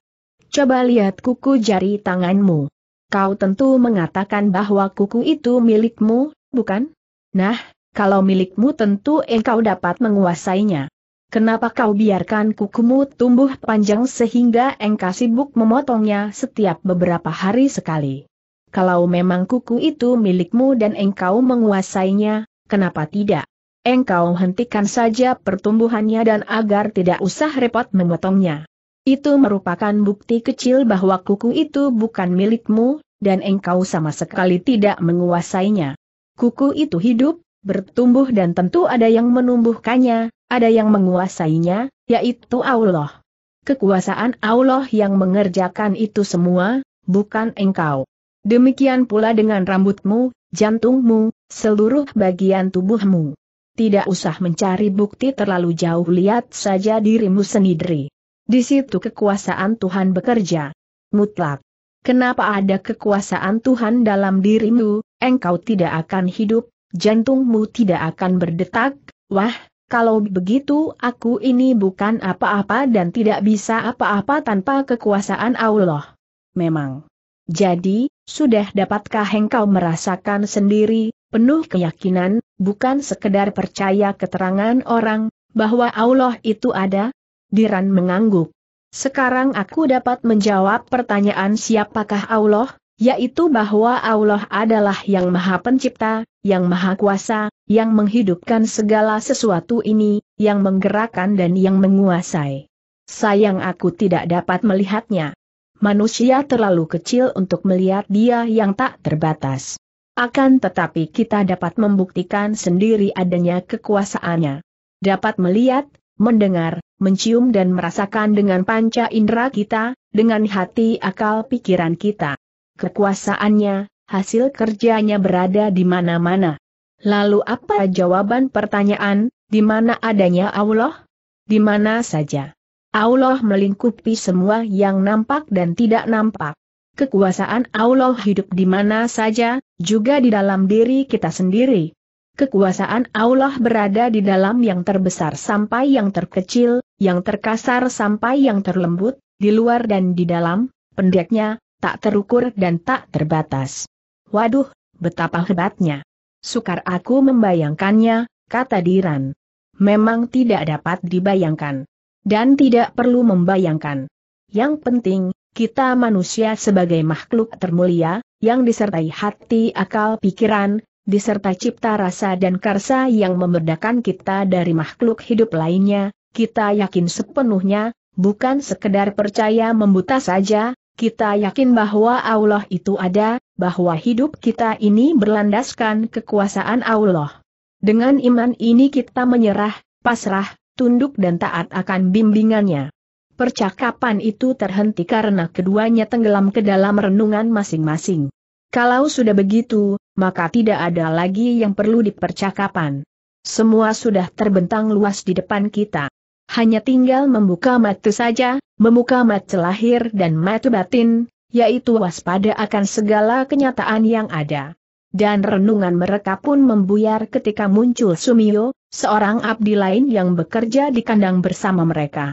Coba lihat kuku jari tanganmu. Kau tentu mengatakan bahwa kuku itu milikmu, bukan? Nah, kalau milikmu tentu engkau dapat menguasainya. Kenapa kau biarkan kukumu tumbuh panjang sehingga engkau sibuk memotongnya setiap beberapa hari sekali? Kalau memang kuku itu milikmu dan engkau menguasainya, kenapa tidak? Engkau hentikan saja pertumbuhannya dan agar tidak usah repot memotongnya. Itu merupakan bukti kecil bahwa kuku itu bukan milikmu, dan engkau sama sekali tidak menguasainya. Kuku itu hidup, bertumbuh dan tentu ada yang menumbuhkannya, ada yang menguasainya, yaitu Allah. Kekuasaan Allah yang mengerjakan itu semua, bukan engkau. Demikian pula dengan rambutmu, jantungmu, seluruh bagian tubuhmu. Tidak usah mencari bukti terlalu jauh lihat saja dirimu sendiri. Di situ kekuasaan Tuhan bekerja. Mutlak. Kenapa ada kekuasaan Tuhan dalam dirimu, engkau tidak akan hidup, jantungmu tidak akan berdetak, wah, kalau begitu aku ini bukan apa-apa dan tidak bisa apa-apa tanpa kekuasaan Allah. Memang. Jadi, sudah dapatkah engkau merasakan sendiri, penuh keyakinan, bukan sekedar percaya keterangan orang, bahwa Allah itu ada, Diran mengangguk. Sekarang aku dapat menjawab pertanyaan siapakah Allah, yaitu bahwa Allah adalah yang maha pencipta, yang maha kuasa, yang menghidupkan segala sesuatu ini, yang menggerakkan dan yang menguasai. Sayang aku tidak dapat melihatnya. Manusia terlalu kecil untuk melihat dia yang tak terbatas. Akan tetapi kita dapat membuktikan sendiri adanya kekuasaannya. Dapat melihat, mendengar, mencium dan merasakan dengan panca indera kita, dengan hati akal pikiran kita. Kekuasaannya, hasil kerjanya berada di mana-mana. Lalu apa jawaban pertanyaan, di mana adanya Allah? Di mana saja. Allah melingkupi semua yang nampak dan tidak nampak. Kekuasaan Allah hidup di mana saja, juga di dalam diri kita sendiri kekuasaan Allah berada di dalam yang terbesar sampai yang terkecil, yang terkasar sampai yang terlembut, di luar dan di dalam, pendeknya, tak terukur dan tak terbatas. Waduh, betapa hebatnya. Sukar aku membayangkannya, kata Diran. Memang tidak dapat dibayangkan. Dan tidak perlu membayangkan. Yang penting, kita manusia sebagai makhluk termulia, yang disertai hati akal pikiran, diserta cipta rasa dan karsa yang memerdakan kita dari makhluk hidup lainnya, kita yakin sepenuhnya, bukan sekedar percaya membuta saja, kita yakin bahwa Allah itu ada, bahwa hidup kita ini berlandaskan kekuasaan Allah. Dengan iman ini kita menyerah, pasrah, tunduk dan taat akan bimbingannya. Percakapan itu terhenti karena keduanya tenggelam ke dalam renungan masing-masing. Kalau sudah begitu, maka tidak ada lagi yang perlu dipercakapan. Semua sudah terbentang luas di depan kita. Hanya tinggal membuka mata saja, membuka mata lahir dan mata batin, yaitu waspada akan segala kenyataan yang ada. Dan renungan mereka pun membuyar ketika muncul Sumio, seorang abdi lain yang bekerja di kandang bersama mereka.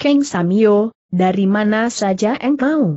Keng Samio, dari mana saja engkau?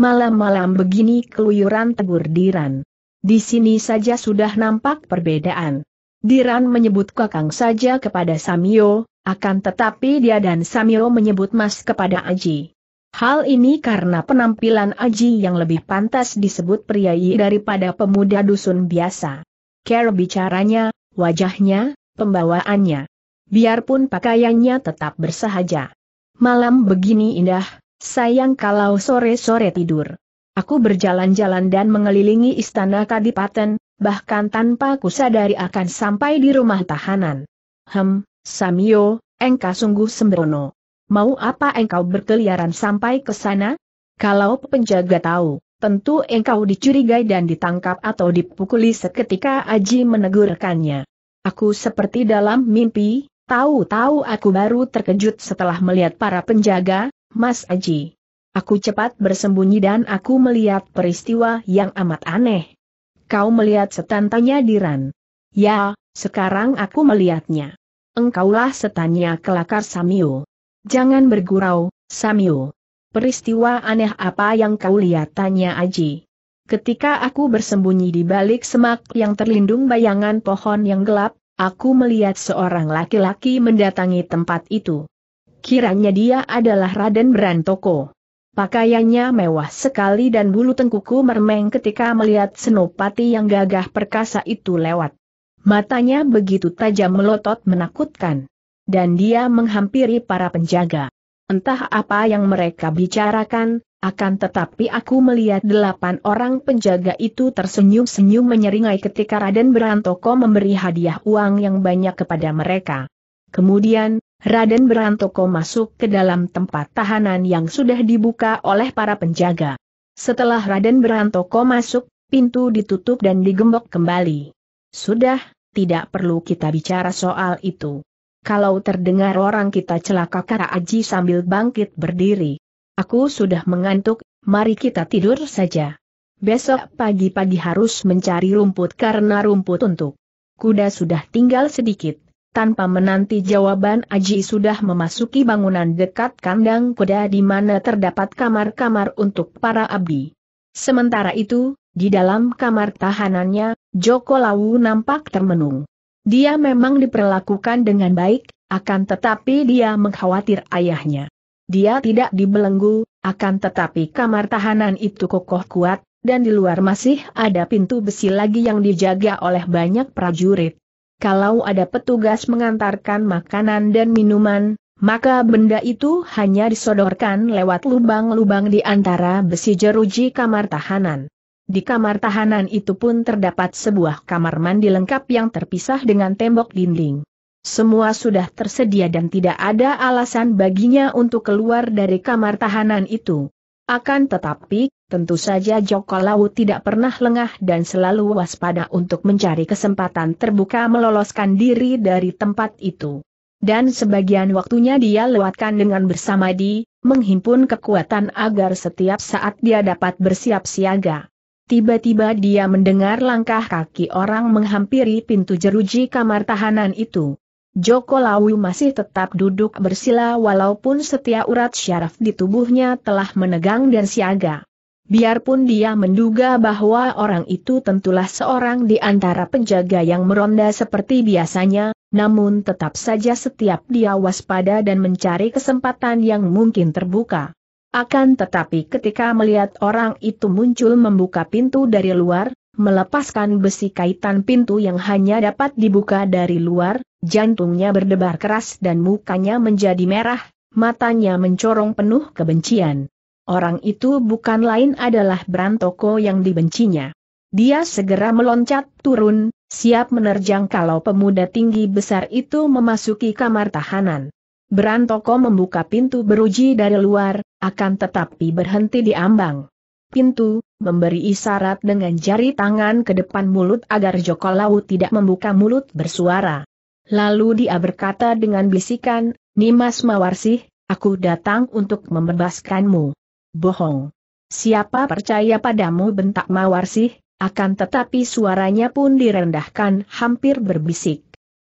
Malam-malam begini keluyuran tegur diran. Di sini saja sudah nampak perbedaan. Diran menyebut Kakang saja kepada Samio, akan tetapi dia dan Samio menyebut Mas kepada Aji. Hal ini karena penampilan Aji yang lebih pantas disebut priai daripada pemuda dusun biasa. Care bicaranya, wajahnya, pembawaannya. Biarpun pakaiannya tetap bersahaja. Malam begini indah, sayang kalau sore-sore tidur. Aku berjalan-jalan dan mengelilingi istana kadipaten, bahkan tanpa kusadari akan sampai di rumah tahanan. Hem, Samio, engkau sungguh sembrono. Mau apa engkau berkeliaran sampai ke sana? Kalau penjaga tahu, tentu engkau dicurigai dan ditangkap atau dipukuli seketika Aji menegurkannya. Aku seperti dalam mimpi, tahu-tahu aku baru terkejut setelah melihat para penjaga, Mas Aji. Aku cepat bersembunyi dan aku melihat peristiwa yang amat aneh. Kau melihat setan tanya Diran. Ya, sekarang aku melihatnya. Engkaulah setannya kelakar Samio. Jangan bergurau, Samio. Peristiwa aneh apa yang kau lihat tanya Aji. Ketika aku bersembunyi di balik semak yang terlindung bayangan pohon yang gelap, aku melihat seorang laki-laki mendatangi tempat itu. Kiranya dia adalah Raden Brantoko. Pakaiannya mewah sekali dan bulu tengkuku mermeng ketika melihat senopati yang gagah perkasa itu lewat. Matanya begitu tajam melotot menakutkan. Dan dia menghampiri para penjaga. Entah apa yang mereka bicarakan, akan tetapi aku melihat delapan orang penjaga itu tersenyum-senyum menyeringai ketika Raden Berantoko memberi hadiah uang yang banyak kepada mereka. Kemudian, Raden Berantoko masuk ke dalam tempat tahanan yang sudah dibuka oleh para penjaga. Setelah Raden Berantoko masuk, pintu ditutup dan digembok kembali. Sudah, tidak perlu kita bicara soal itu. Kalau terdengar orang kita celaka Kara Aji sambil bangkit berdiri. Aku sudah mengantuk, mari kita tidur saja. Besok pagi-pagi harus mencari rumput karena rumput untuk kuda sudah tinggal sedikit tanpa menanti jawaban Aji sudah memasuki bangunan dekat kandang kuda di mana terdapat kamar-kamar untuk para abdi. Sementara itu, di dalam kamar tahanannya, Joko Lawu nampak termenung. Dia memang diperlakukan dengan baik, akan tetapi dia mengkhawatir ayahnya. Dia tidak dibelenggu, akan tetapi kamar tahanan itu kokoh kuat, dan di luar masih ada pintu besi lagi yang dijaga oleh banyak prajurit. Kalau ada petugas mengantarkan makanan dan minuman, maka benda itu hanya disodorkan lewat lubang-lubang di antara besi jeruji kamar tahanan. Di kamar tahanan itu pun terdapat sebuah kamar mandi lengkap yang terpisah dengan tembok dinding. Semua sudah tersedia dan tidak ada alasan baginya untuk keluar dari kamar tahanan itu. Akan tetapi, Tentu saja Joko Lau tidak pernah lengah dan selalu waspada untuk mencari kesempatan terbuka meloloskan diri dari tempat itu. Dan sebagian waktunya dia lewatkan dengan bersama di, menghimpun kekuatan agar setiap saat dia dapat bersiap siaga. Tiba-tiba dia mendengar langkah kaki orang menghampiri pintu jeruji kamar tahanan itu. Joko Lawu masih tetap duduk bersila walaupun setiap urat syaraf di tubuhnya telah menegang dan siaga. Biarpun dia menduga bahwa orang itu tentulah seorang di antara penjaga yang meronda seperti biasanya, namun tetap saja setiap dia waspada dan mencari kesempatan yang mungkin terbuka. Akan tetapi ketika melihat orang itu muncul membuka pintu dari luar, melepaskan besi kaitan pintu yang hanya dapat dibuka dari luar, jantungnya berdebar keras dan mukanya menjadi merah, matanya mencorong penuh kebencian. Orang itu bukan lain adalah Brantoko yang dibencinya. Dia segera meloncat turun, siap menerjang kalau pemuda tinggi besar itu memasuki kamar tahanan. Brantoko membuka pintu beruji dari luar, akan tetapi berhenti di ambang. Pintu, memberi isyarat dengan jari tangan ke depan mulut agar Joko Laut tidak membuka mulut bersuara. Lalu dia berkata dengan bisikan, Nimas Mawarsih, aku datang untuk membebaskanmu bohong. Siapa percaya padamu bentak mawar sih, akan tetapi suaranya pun direndahkan hampir berbisik.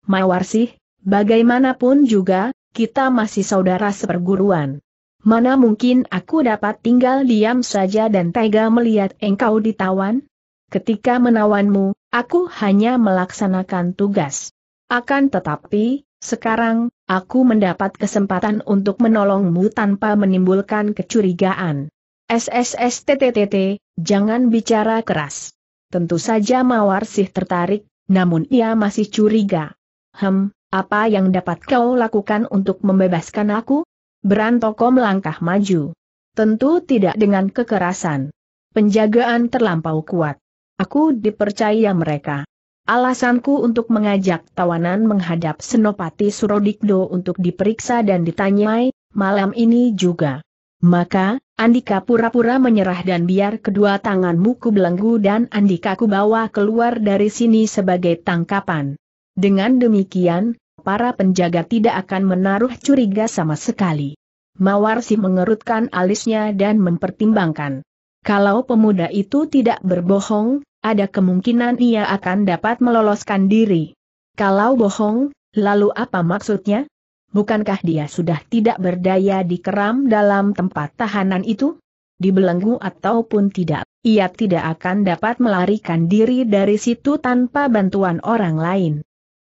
Mawar sih, bagaimanapun juga, kita masih saudara seperguruan. Mana mungkin aku dapat tinggal diam saja dan tega melihat engkau ditawan? Ketika menawanmu, aku hanya melaksanakan tugas. Akan tetapi, sekarang, aku mendapat kesempatan untuk menolongmu tanpa menimbulkan kecurigaan. SSSTTTT, jangan bicara keras. Tentu saja Mawar sih tertarik, namun ia masih curiga. Hem, apa yang dapat kau lakukan untuk membebaskan aku? Berantoko melangkah maju. Tentu tidak dengan kekerasan. Penjagaan terlampau kuat. Aku dipercaya mereka. Alasanku untuk mengajak tawanan menghadap Senopati Surodikdo untuk diperiksa dan ditanyai, malam ini juga. Maka, Andika pura-pura menyerah dan biar kedua tanganmu ku belenggu dan Andika ku bawa keluar dari sini sebagai tangkapan. Dengan demikian, para penjaga tidak akan menaruh curiga sama sekali. Mawar Mawarsi mengerutkan alisnya dan mempertimbangkan. Kalau pemuda itu tidak berbohong, ada kemungkinan ia akan dapat meloloskan diri. Kalau bohong, lalu apa maksudnya? Bukankah dia sudah tidak berdaya dikeram dalam tempat tahanan itu? Dibelenggu ataupun tidak, ia tidak akan dapat melarikan diri dari situ tanpa bantuan orang lain.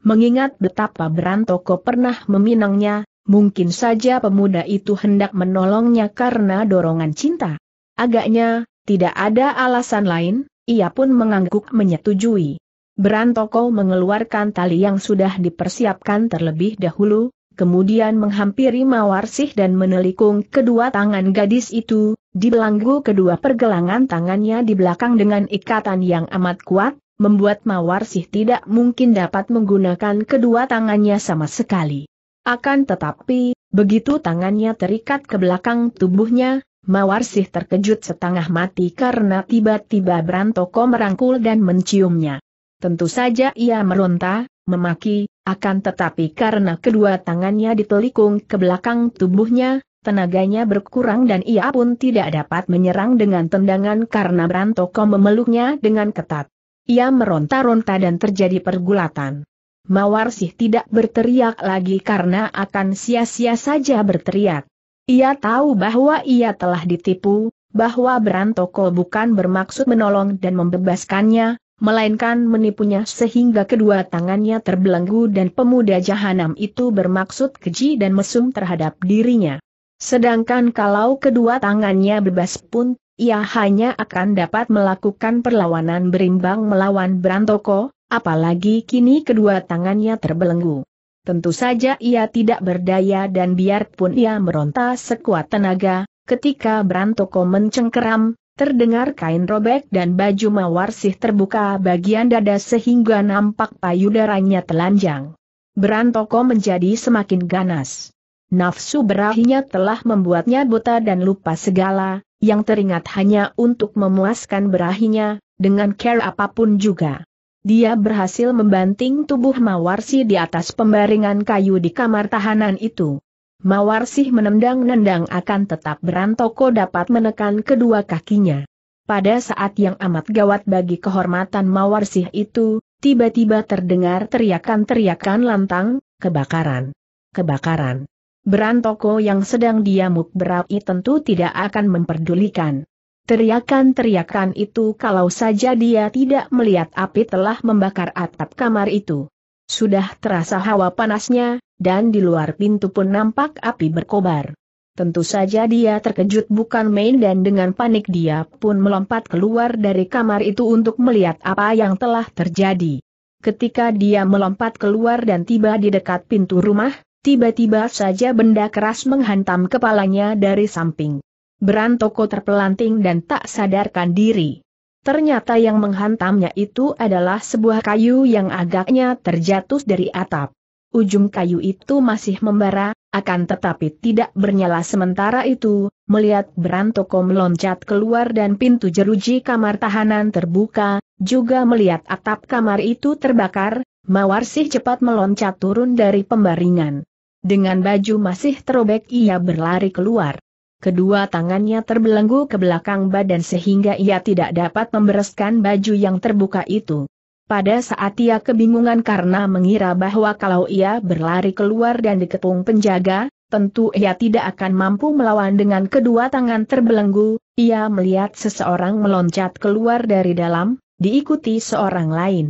Mengingat betapa Berantoko pernah meminangnya, mungkin saja pemuda itu hendak menolongnya karena dorongan cinta. Agaknya, tidak ada alasan lain, ia pun mengangguk menyetujui. Berantoko mengeluarkan tali yang sudah dipersiapkan terlebih dahulu, kemudian menghampiri Mawarsih dan menelikung kedua tangan gadis itu, dibelanggu kedua pergelangan tangannya di belakang dengan ikatan yang amat kuat, membuat Mawarsih tidak mungkin dapat menggunakan kedua tangannya sama sekali. Akan tetapi, begitu tangannya terikat ke belakang tubuhnya, Mawar sih terkejut setengah mati karena tiba-tiba Brantoko merangkul dan menciumnya. Tentu saja ia meronta, memaki, akan tetapi karena kedua tangannya ditelikung ke belakang tubuhnya, tenaganya berkurang dan ia pun tidak dapat menyerang dengan tendangan karena Brantoko memeluknya dengan ketat. Ia meronta-ronta dan terjadi pergulatan. Mawarsih tidak berteriak lagi karena akan sia-sia saja berteriak. Ia tahu bahwa ia telah ditipu, bahwa Brantoko bukan bermaksud menolong dan membebaskannya, melainkan menipunya sehingga kedua tangannya terbelenggu dan pemuda jahanam itu bermaksud keji dan mesum terhadap dirinya. Sedangkan kalau kedua tangannya bebas pun, ia hanya akan dapat melakukan perlawanan berimbang melawan Brantoko, apalagi kini kedua tangannya terbelenggu tentu saja ia tidak berdaya dan biarpun ia meronta sekuat tenaga, ketika Brantoko mencengkeram, terdengar kain robek dan baju mawar sih terbuka bagian dada sehingga nampak payudaranya telanjang. Brantoko menjadi semakin ganas. Nafsu berahinya telah membuatnya buta dan lupa segala, yang teringat hanya untuk memuaskan berahinya, dengan care apapun juga. Dia berhasil membanting tubuh Mawarsi di atas pembaringan kayu di kamar tahanan itu. Mawarsih menendang-nendang akan tetap Berantoko dapat menekan kedua kakinya. Pada saat yang amat gawat bagi kehormatan Mawarsih itu, tiba-tiba terdengar teriakan-teriakan lantang, kebakaran, kebakaran. Berantoko yang sedang diamuk berapi tentu tidak akan memperdulikan. Teriakan-teriakan itu kalau saja dia tidak melihat api telah membakar atap kamar itu. Sudah terasa hawa panasnya, dan di luar pintu pun nampak api berkobar. Tentu saja dia terkejut bukan main dan dengan panik dia pun melompat keluar dari kamar itu untuk melihat apa yang telah terjadi. Ketika dia melompat keluar dan tiba di dekat pintu rumah, tiba-tiba saja benda keras menghantam kepalanya dari samping. Berantoko terpelanting dan tak sadarkan diri. Ternyata yang menghantamnya itu adalah sebuah kayu yang agaknya terjatuh dari atap. Ujung kayu itu masih membara, akan tetapi tidak bernyala sementara itu, melihat Berantoko meloncat keluar dan pintu jeruji kamar tahanan terbuka, juga melihat atap kamar itu terbakar, Mawarsih cepat meloncat turun dari pembaringan. Dengan baju masih terobek ia berlari keluar. Kedua tangannya terbelenggu ke belakang badan sehingga ia tidak dapat membereskan baju yang terbuka itu. Pada saat ia kebingungan karena mengira bahwa kalau ia berlari keluar dan dikepung penjaga, tentu ia tidak akan mampu melawan dengan kedua tangan terbelenggu, ia melihat seseorang meloncat keluar dari dalam, diikuti seorang lain.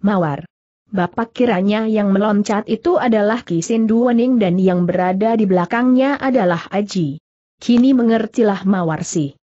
Mawar. Bapak kiranya yang meloncat itu adalah Kisin Duwening dan yang berada di belakangnya adalah Aji. Kini mengertilah Mawarsi.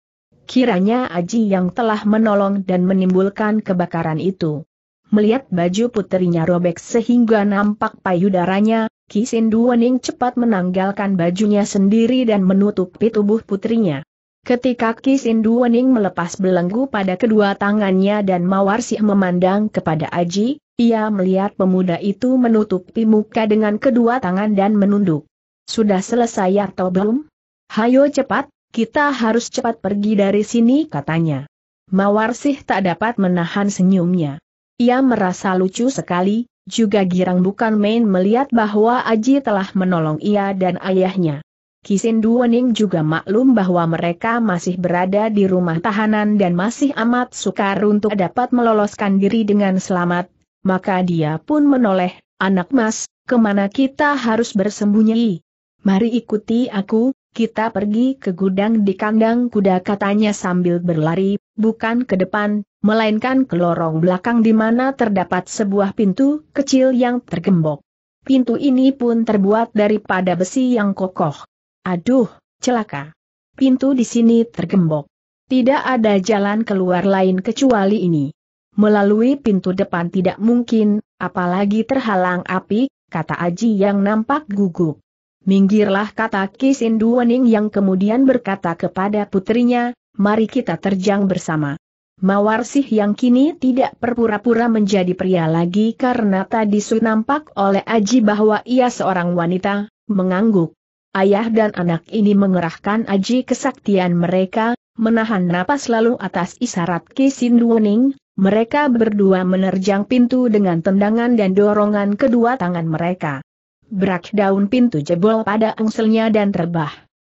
Kiranya Aji yang telah menolong dan menimbulkan kebakaran itu. Melihat baju putrinya robek sehingga nampak payudaranya, Kisin Wening cepat menanggalkan bajunya sendiri dan menutupi tubuh putrinya. Ketika Kisin Wening melepas belenggu pada kedua tangannya dan sih memandang kepada Aji, ia melihat pemuda itu menutupi muka dengan kedua tangan dan menunduk. Sudah selesai atau belum? Hayo cepat, kita harus cepat pergi dari sini katanya. Mawar sih tak dapat menahan senyumnya. Ia merasa lucu sekali, juga girang bukan main melihat bahwa Aji telah menolong ia dan ayahnya. Duwening juga maklum bahwa mereka masih berada di rumah tahanan dan masih amat sukar untuk dapat meloloskan diri dengan selamat, maka dia pun menoleh, anak mas, kemana kita harus bersembunyi? Mari ikuti aku, kita pergi ke gudang di kandang kuda katanya sambil berlari, bukan ke depan, melainkan ke lorong belakang di mana terdapat sebuah pintu kecil yang tergembok. Pintu ini pun terbuat daripada besi yang kokoh. Aduh, celaka. Pintu di sini tergembok. Tidak ada jalan keluar lain kecuali ini. Melalui pintu depan tidak mungkin, apalagi terhalang api, kata Aji yang nampak gugup. Minggirlah kata Kisinduaning yang kemudian berkata kepada putrinya, mari kita terjang bersama. Mawarsih yang kini tidak berpura-pura menjadi pria lagi karena tadi sunampak oleh Aji bahwa ia seorang wanita, mengangguk. Ayah dan anak ini mengerahkan Aji kesaktian mereka, menahan napas lalu atas isyarat Kisinduaning, mereka berdua menerjang pintu dengan tendangan dan dorongan kedua tangan mereka. Berak daun pintu jebol pada engselnya dan terbah.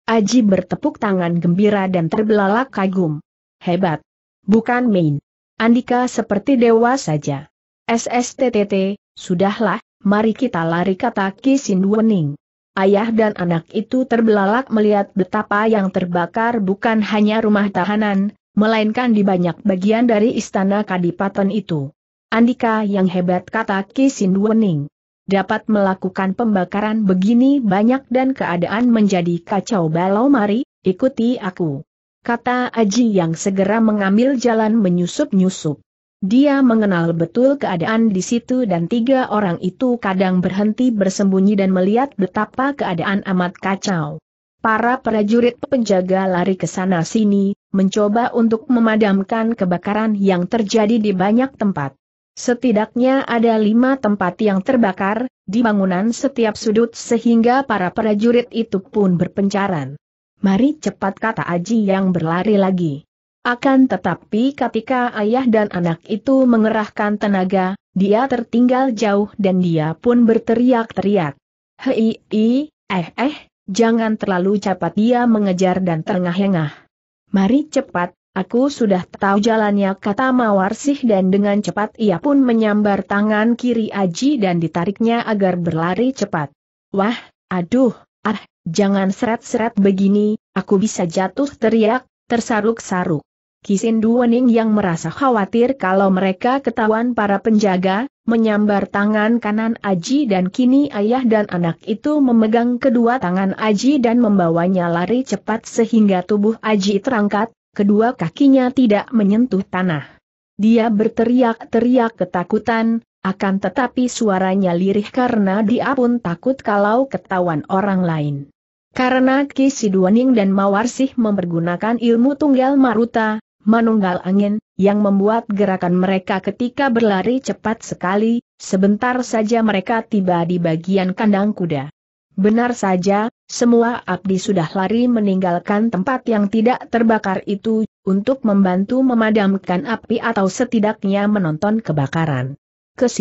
Aji bertepuk tangan gembira dan terbelalak kagum. Hebat. Bukan main. Andika seperti dewa saja. SSTTT, sudahlah, mari kita lari kata Kisin Wening. Ayah dan anak itu terbelalak melihat betapa yang terbakar bukan hanya rumah tahanan, melainkan di banyak bagian dari istana kadipaten itu. Andika yang hebat kata Kisin Wening dapat melakukan pembakaran begini banyak dan keadaan menjadi kacau balau mari, ikuti aku. Kata Aji yang segera mengambil jalan menyusup-nyusup. Dia mengenal betul keadaan di situ dan tiga orang itu kadang berhenti bersembunyi dan melihat betapa keadaan amat kacau. Para prajurit penjaga lari ke sana-sini, mencoba untuk memadamkan kebakaran yang terjadi di banyak tempat. Setidaknya ada lima tempat yang terbakar, di bangunan setiap sudut sehingga para prajurit itu pun berpencaran. Mari cepat kata Aji yang berlari lagi. Akan tetapi ketika ayah dan anak itu mengerahkan tenaga, dia tertinggal jauh dan dia pun berteriak-teriak. Hei, i, eh, eh, jangan terlalu cepat dia mengejar dan terengah-engah. Mari cepat, Aku sudah tahu jalannya kata mawar sih dan dengan cepat ia pun menyambar tangan kiri Aji dan ditariknya agar berlari cepat. Wah, aduh, ah, jangan seret-seret begini, aku bisa jatuh teriak, tersaruk-saruk. Kisin Duwening yang merasa khawatir kalau mereka ketahuan para penjaga, menyambar tangan kanan Aji dan kini ayah dan anak itu memegang kedua tangan Aji dan membawanya lari cepat sehingga tubuh Aji terangkat, kedua kakinya tidak menyentuh tanah. Dia berteriak-teriak ketakutan, akan tetapi suaranya lirih karena dia pun takut kalau ketahuan orang lain. Karena Ki Siduaning dan Mawarsih mempergunakan ilmu tunggal maruta, manunggal angin, yang membuat gerakan mereka ketika berlari cepat sekali, sebentar saja mereka tiba di bagian kandang kuda. Benar saja, semua abdi sudah lari meninggalkan tempat yang tidak terbakar itu, untuk membantu memadamkan api atau setidaknya menonton kebakaran. Ke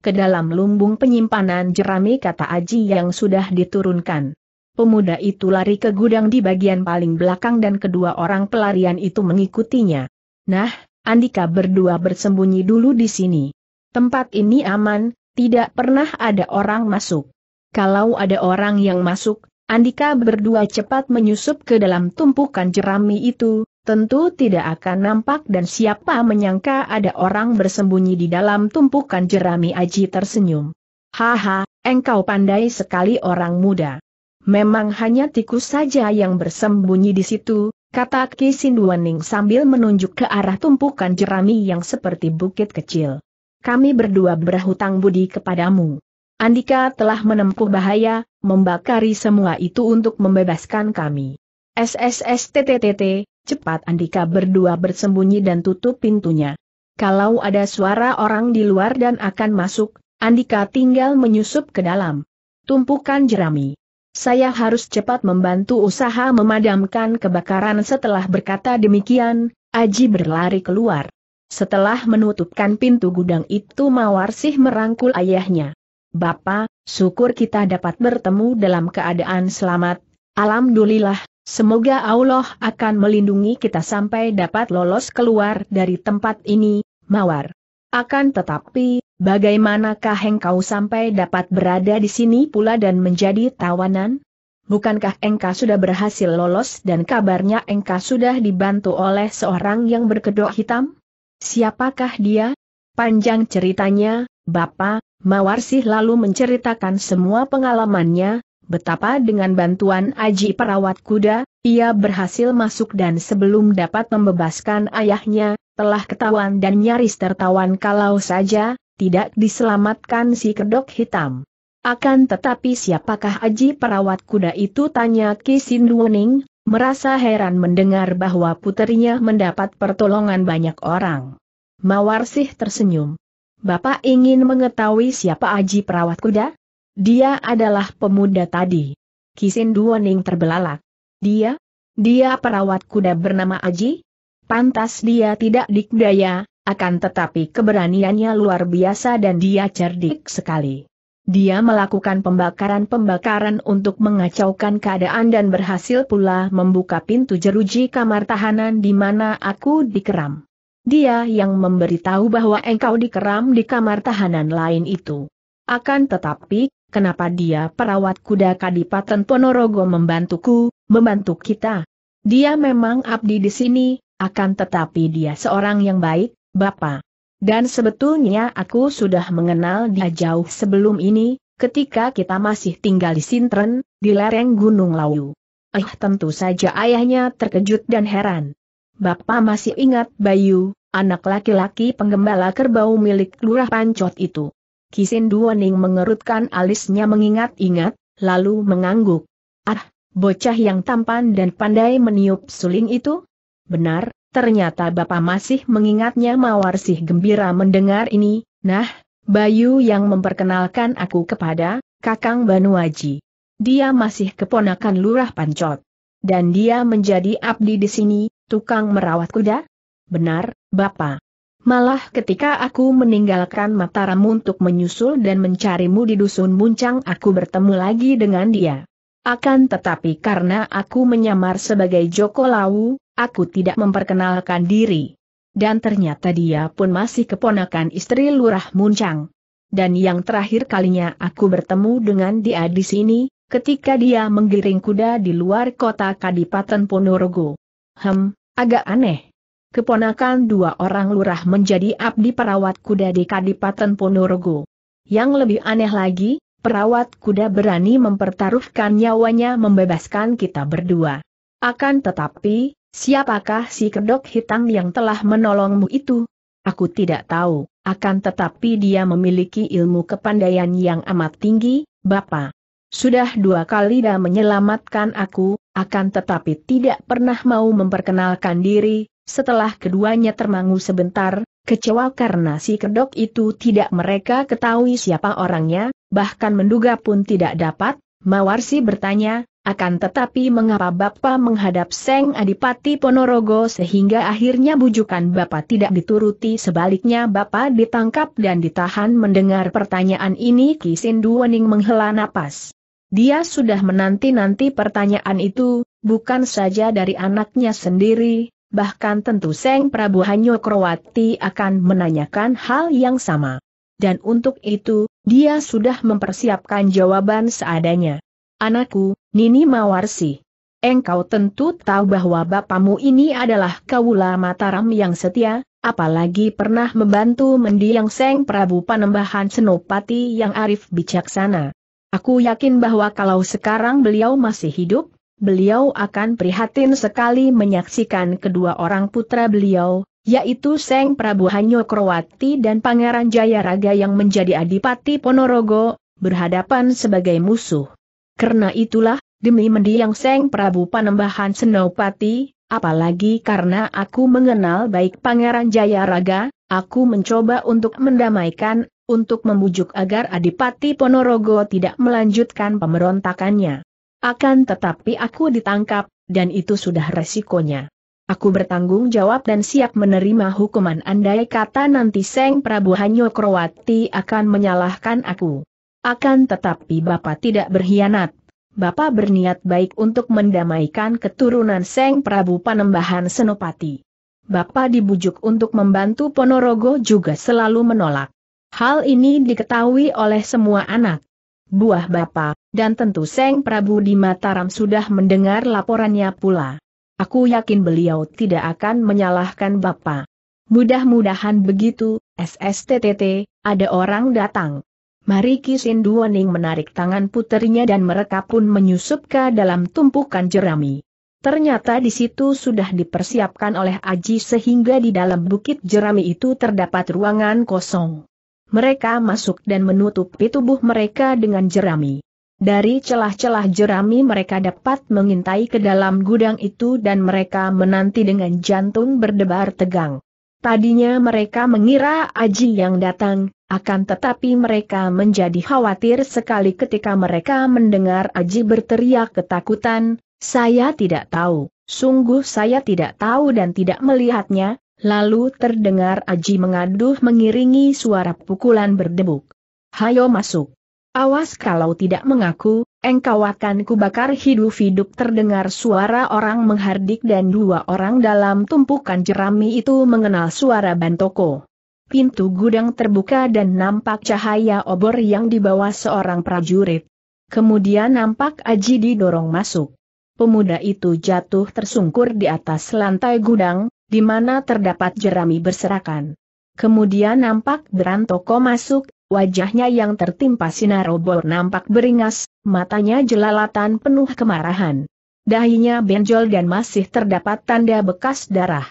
ke dalam lumbung penyimpanan jerami kata Aji yang sudah diturunkan. Pemuda itu lari ke gudang di bagian paling belakang dan kedua orang pelarian itu mengikutinya. Nah, Andika berdua bersembunyi dulu di sini. Tempat ini aman, tidak pernah ada orang masuk kalau ada orang yang masuk, Andika berdua cepat menyusup ke dalam tumpukan jerami itu, tentu tidak akan nampak dan siapa menyangka ada orang bersembunyi di dalam tumpukan jerami Aji tersenyum. Haha, engkau pandai sekali orang muda. Memang hanya tikus saja yang bersembunyi di situ, kata Sinduaning sambil menunjuk ke arah tumpukan jerami yang seperti bukit kecil. Kami berdua berhutang budi kepadamu. Andika telah menempuh bahaya, membakari semua itu untuk membebaskan kami. SSSTTTT, cepat Andika berdua bersembunyi dan tutup pintunya. Kalau ada suara orang di luar dan akan masuk, Andika tinggal menyusup ke dalam. Tumpukan jerami. Saya harus cepat membantu usaha memadamkan kebakaran setelah berkata demikian, Aji berlari keluar. Setelah menutupkan pintu gudang itu Mawarsih merangkul ayahnya. Bapa, syukur kita dapat bertemu dalam keadaan selamat. Alhamdulillah, semoga Allah akan melindungi kita sampai dapat lolos keluar dari tempat ini, Mawar. Akan tetapi, bagaimanakah engkau sampai dapat berada di sini pula dan menjadi tawanan? Bukankah engkau sudah berhasil lolos dan kabarnya engkau sudah dibantu oleh seorang yang berkedok hitam? Siapakah dia? Panjang ceritanya, Bapak, Mawar sih lalu menceritakan semua pengalamannya, betapa dengan bantuan Aji Perawat Kuda, ia berhasil masuk dan sebelum dapat membebaskan ayahnya, telah ketahuan dan nyaris tertawan kalau saja, tidak diselamatkan si kedok hitam. Akan tetapi siapakah Aji Perawat Kuda itu tanya Ki Sinduoning, merasa heran mendengar bahwa putrinya mendapat pertolongan banyak orang. Mawarsih tersenyum. Bapak ingin mengetahui siapa Aji Perawat Kuda? Dia adalah pemuda tadi. Kisin Duoning terbelalak. Dia? Dia perawat kuda bernama Aji? Pantas dia tidak dikdaya, akan tetapi keberaniannya luar biasa dan dia cerdik sekali. Dia melakukan pembakaran-pembakaran untuk mengacaukan keadaan dan berhasil pula membuka pintu jeruji kamar tahanan di mana aku dikeram. Dia yang memberitahu bahwa engkau dikeram di kamar tahanan lain itu. Akan tetapi, kenapa dia perawat kuda Kadipaten Ponorogo membantuku, membantu kita? Dia memang abdi di sini, akan tetapi dia seorang yang baik, Bapak. Dan sebetulnya aku sudah mengenal dia jauh sebelum ini, ketika kita masih tinggal di Sintren, di lereng Gunung Lawu. Eh tentu saja ayahnya terkejut dan heran. Bapak masih ingat Bayu, anak laki-laki penggembala kerbau milik Lurah Pancot itu. Kisin Duoning mengerutkan alisnya mengingat-ingat, lalu mengangguk. Ah, bocah yang tampan dan pandai meniup suling itu? Benar, ternyata Bapak masih mengingatnya Mawar sih gembira mendengar ini, nah, Bayu yang memperkenalkan aku kepada, Kakang Banuaji. Dia masih keponakan Lurah Pancot. Dan dia menjadi abdi di sini, Tukang merawat kuda? Benar, Bapak. Malah ketika aku meninggalkan Mataram untuk menyusul dan mencarimu di dusun Muncang aku bertemu lagi dengan dia. Akan tetapi karena aku menyamar sebagai Joko Lawu, aku tidak memperkenalkan diri. Dan ternyata dia pun masih keponakan istri Lurah Muncang. Dan yang terakhir kalinya aku bertemu dengan dia di sini, ketika dia menggiring kuda di luar kota Kadipaten Ponorogo. Hem, agak aneh. Keponakan dua orang lurah menjadi abdi perawat kuda di Kadipaten Ponorogo. Yang lebih aneh lagi, perawat kuda berani mempertaruhkan nyawanya membebaskan kita berdua. Akan tetapi, siapakah si kedok hitam yang telah menolongmu itu? Aku tidak tahu, akan tetapi dia memiliki ilmu kepandaian yang amat tinggi, Bapak. Sudah dua kali dah menyelamatkan aku, akan tetapi tidak pernah mau memperkenalkan diri, setelah keduanya termangu sebentar, kecewa karena si kedok itu tidak mereka ketahui siapa orangnya, bahkan menduga pun tidak dapat, Mawarsi bertanya, akan tetapi mengapa Bapak menghadap Seng Adipati Ponorogo sehingga akhirnya bujukan Bapak tidak dituruti sebaliknya Bapak ditangkap dan ditahan mendengar pertanyaan ini Kisindu Wening menghela napas. Dia sudah menanti-nanti pertanyaan itu, bukan saja dari anaknya sendiri, bahkan tentu Seng Prabu Hanyo Kroati akan menanyakan hal yang sama. Dan untuk itu, dia sudah mempersiapkan jawaban seadanya. Anakku, Nini Mawarsi. Engkau tentu tahu bahwa bapamu ini adalah Kawula Mataram yang setia, apalagi pernah membantu mendiang Seng Prabu Panembahan Senopati yang arif bijaksana. Aku yakin bahwa kalau sekarang beliau masih hidup, beliau akan prihatin sekali menyaksikan kedua orang putra beliau, yaitu Seng Prabu Hanyo Krowati dan Pangeran Jayaraga yang menjadi Adipati Ponorogo, berhadapan sebagai musuh. Karena itulah, demi mendiang Seng Prabu Panembahan Senopati, apalagi karena aku mengenal baik Pangeran Jayaraga, aku mencoba untuk mendamaikan untuk membujuk agar Adipati Ponorogo tidak melanjutkan pemberontakannya. Akan tetapi aku ditangkap, dan itu sudah resikonya. Aku bertanggung jawab dan siap menerima hukuman andai kata nanti Seng Prabu Hanyokrowati akan menyalahkan aku. Akan tetapi Bapak tidak berkhianat. Bapak berniat baik untuk mendamaikan keturunan Seng Prabu Panembahan Senopati. Bapak dibujuk untuk membantu Ponorogo juga selalu menolak. Hal ini diketahui oleh semua anak buah Bapa, dan tentu Seng Prabu di Mataram sudah mendengar laporannya pula. Aku yakin beliau tidak akan menyalahkan Bapa. Mudah-mudahan begitu, SSTTT, ada orang datang. Mari Kisin Duoning menarik tangan puternya dan mereka pun menyusup ke dalam tumpukan jerami. Ternyata di situ sudah dipersiapkan oleh Aji sehingga di dalam bukit jerami itu terdapat ruangan kosong. Mereka masuk dan menutupi tubuh mereka dengan jerami. Dari celah-celah jerami mereka dapat mengintai ke dalam gudang itu dan mereka menanti dengan jantung berdebar tegang. Tadinya mereka mengira Aji yang datang, akan tetapi mereka menjadi khawatir sekali ketika mereka mendengar Aji berteriak ketakutan, saya tidak tahu, sungguh saya tidak tahu dan tidak melihatnya, Lalu terdengar Aji mengaduh mengiringi suara pukulan berdebuk. Hayo masuk. Awas kalau tidak mengaku, engkau akan kubakar hidup-hidup terdengar suara orang menghardik dan dua orang dalam tumpukan jerami itu mengenal suara Bantoko. Pintu gudang terbuka dan nampak cahaya obor yang dibawa seorang prajurit. Kemudian nampak Aji didorong masuk. Pemuda itu jatuh tersungkur di atas lantai gudang, di mana terdapat jerami berserakan. Kemudian nampak Berantoko masuk, wajahnya yang tertimpa sinar obor nampak beringas, matanya jelalatan penuh kemarahan. Dahinya benjol dan masih terdapat tanda bekas darah.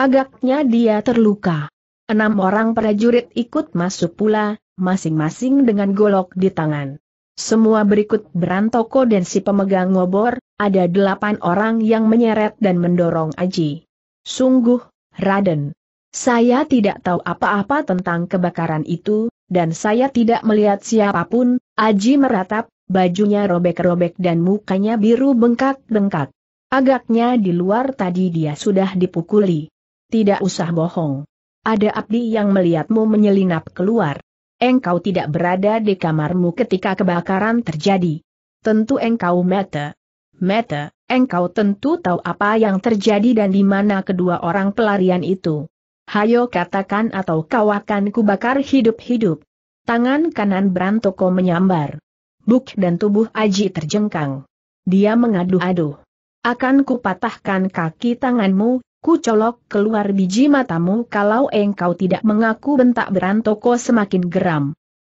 Agaknya dia terluka. Enam orang prajurit ikut masuk pula, masing-masing dengan golok di tangan. Semua berikut berantoko dan si pemegang ngobor, ada delapan orang yang menyeret dan mendorong Aji. Sungguh, Raden. Saya tidak tahu apa-apa tentang kebakaran itu, dan saya tidak melihat siapapun, Aji meratap, bajunya robek-robek dan mukanya biru bengkak-bengkak. Agaknya di luar tadi dia sudah dipukuli. Tidak usah bohong. Ada abdi yang melihatmu menyelinap keluar. Engkau tidak berada di kamarmu ketika kebakaran terjadi. Tentu engkau mata. Mete, engkau tentu tahu apa yang terjadi dan di mana kedua orang pelarian itu. Hayo katakan atau kau akan kubakar hidup-hidup. Tangan kanan Brantoko menyambar. Buk dan tubuh Aji terjengkang. Dia mengaduh-aduh. Akan kupatahkan kaki tanganmu, kucolok keluar biji matamu kalau engkau tidak mengaku bentak Brantoko semakin geram.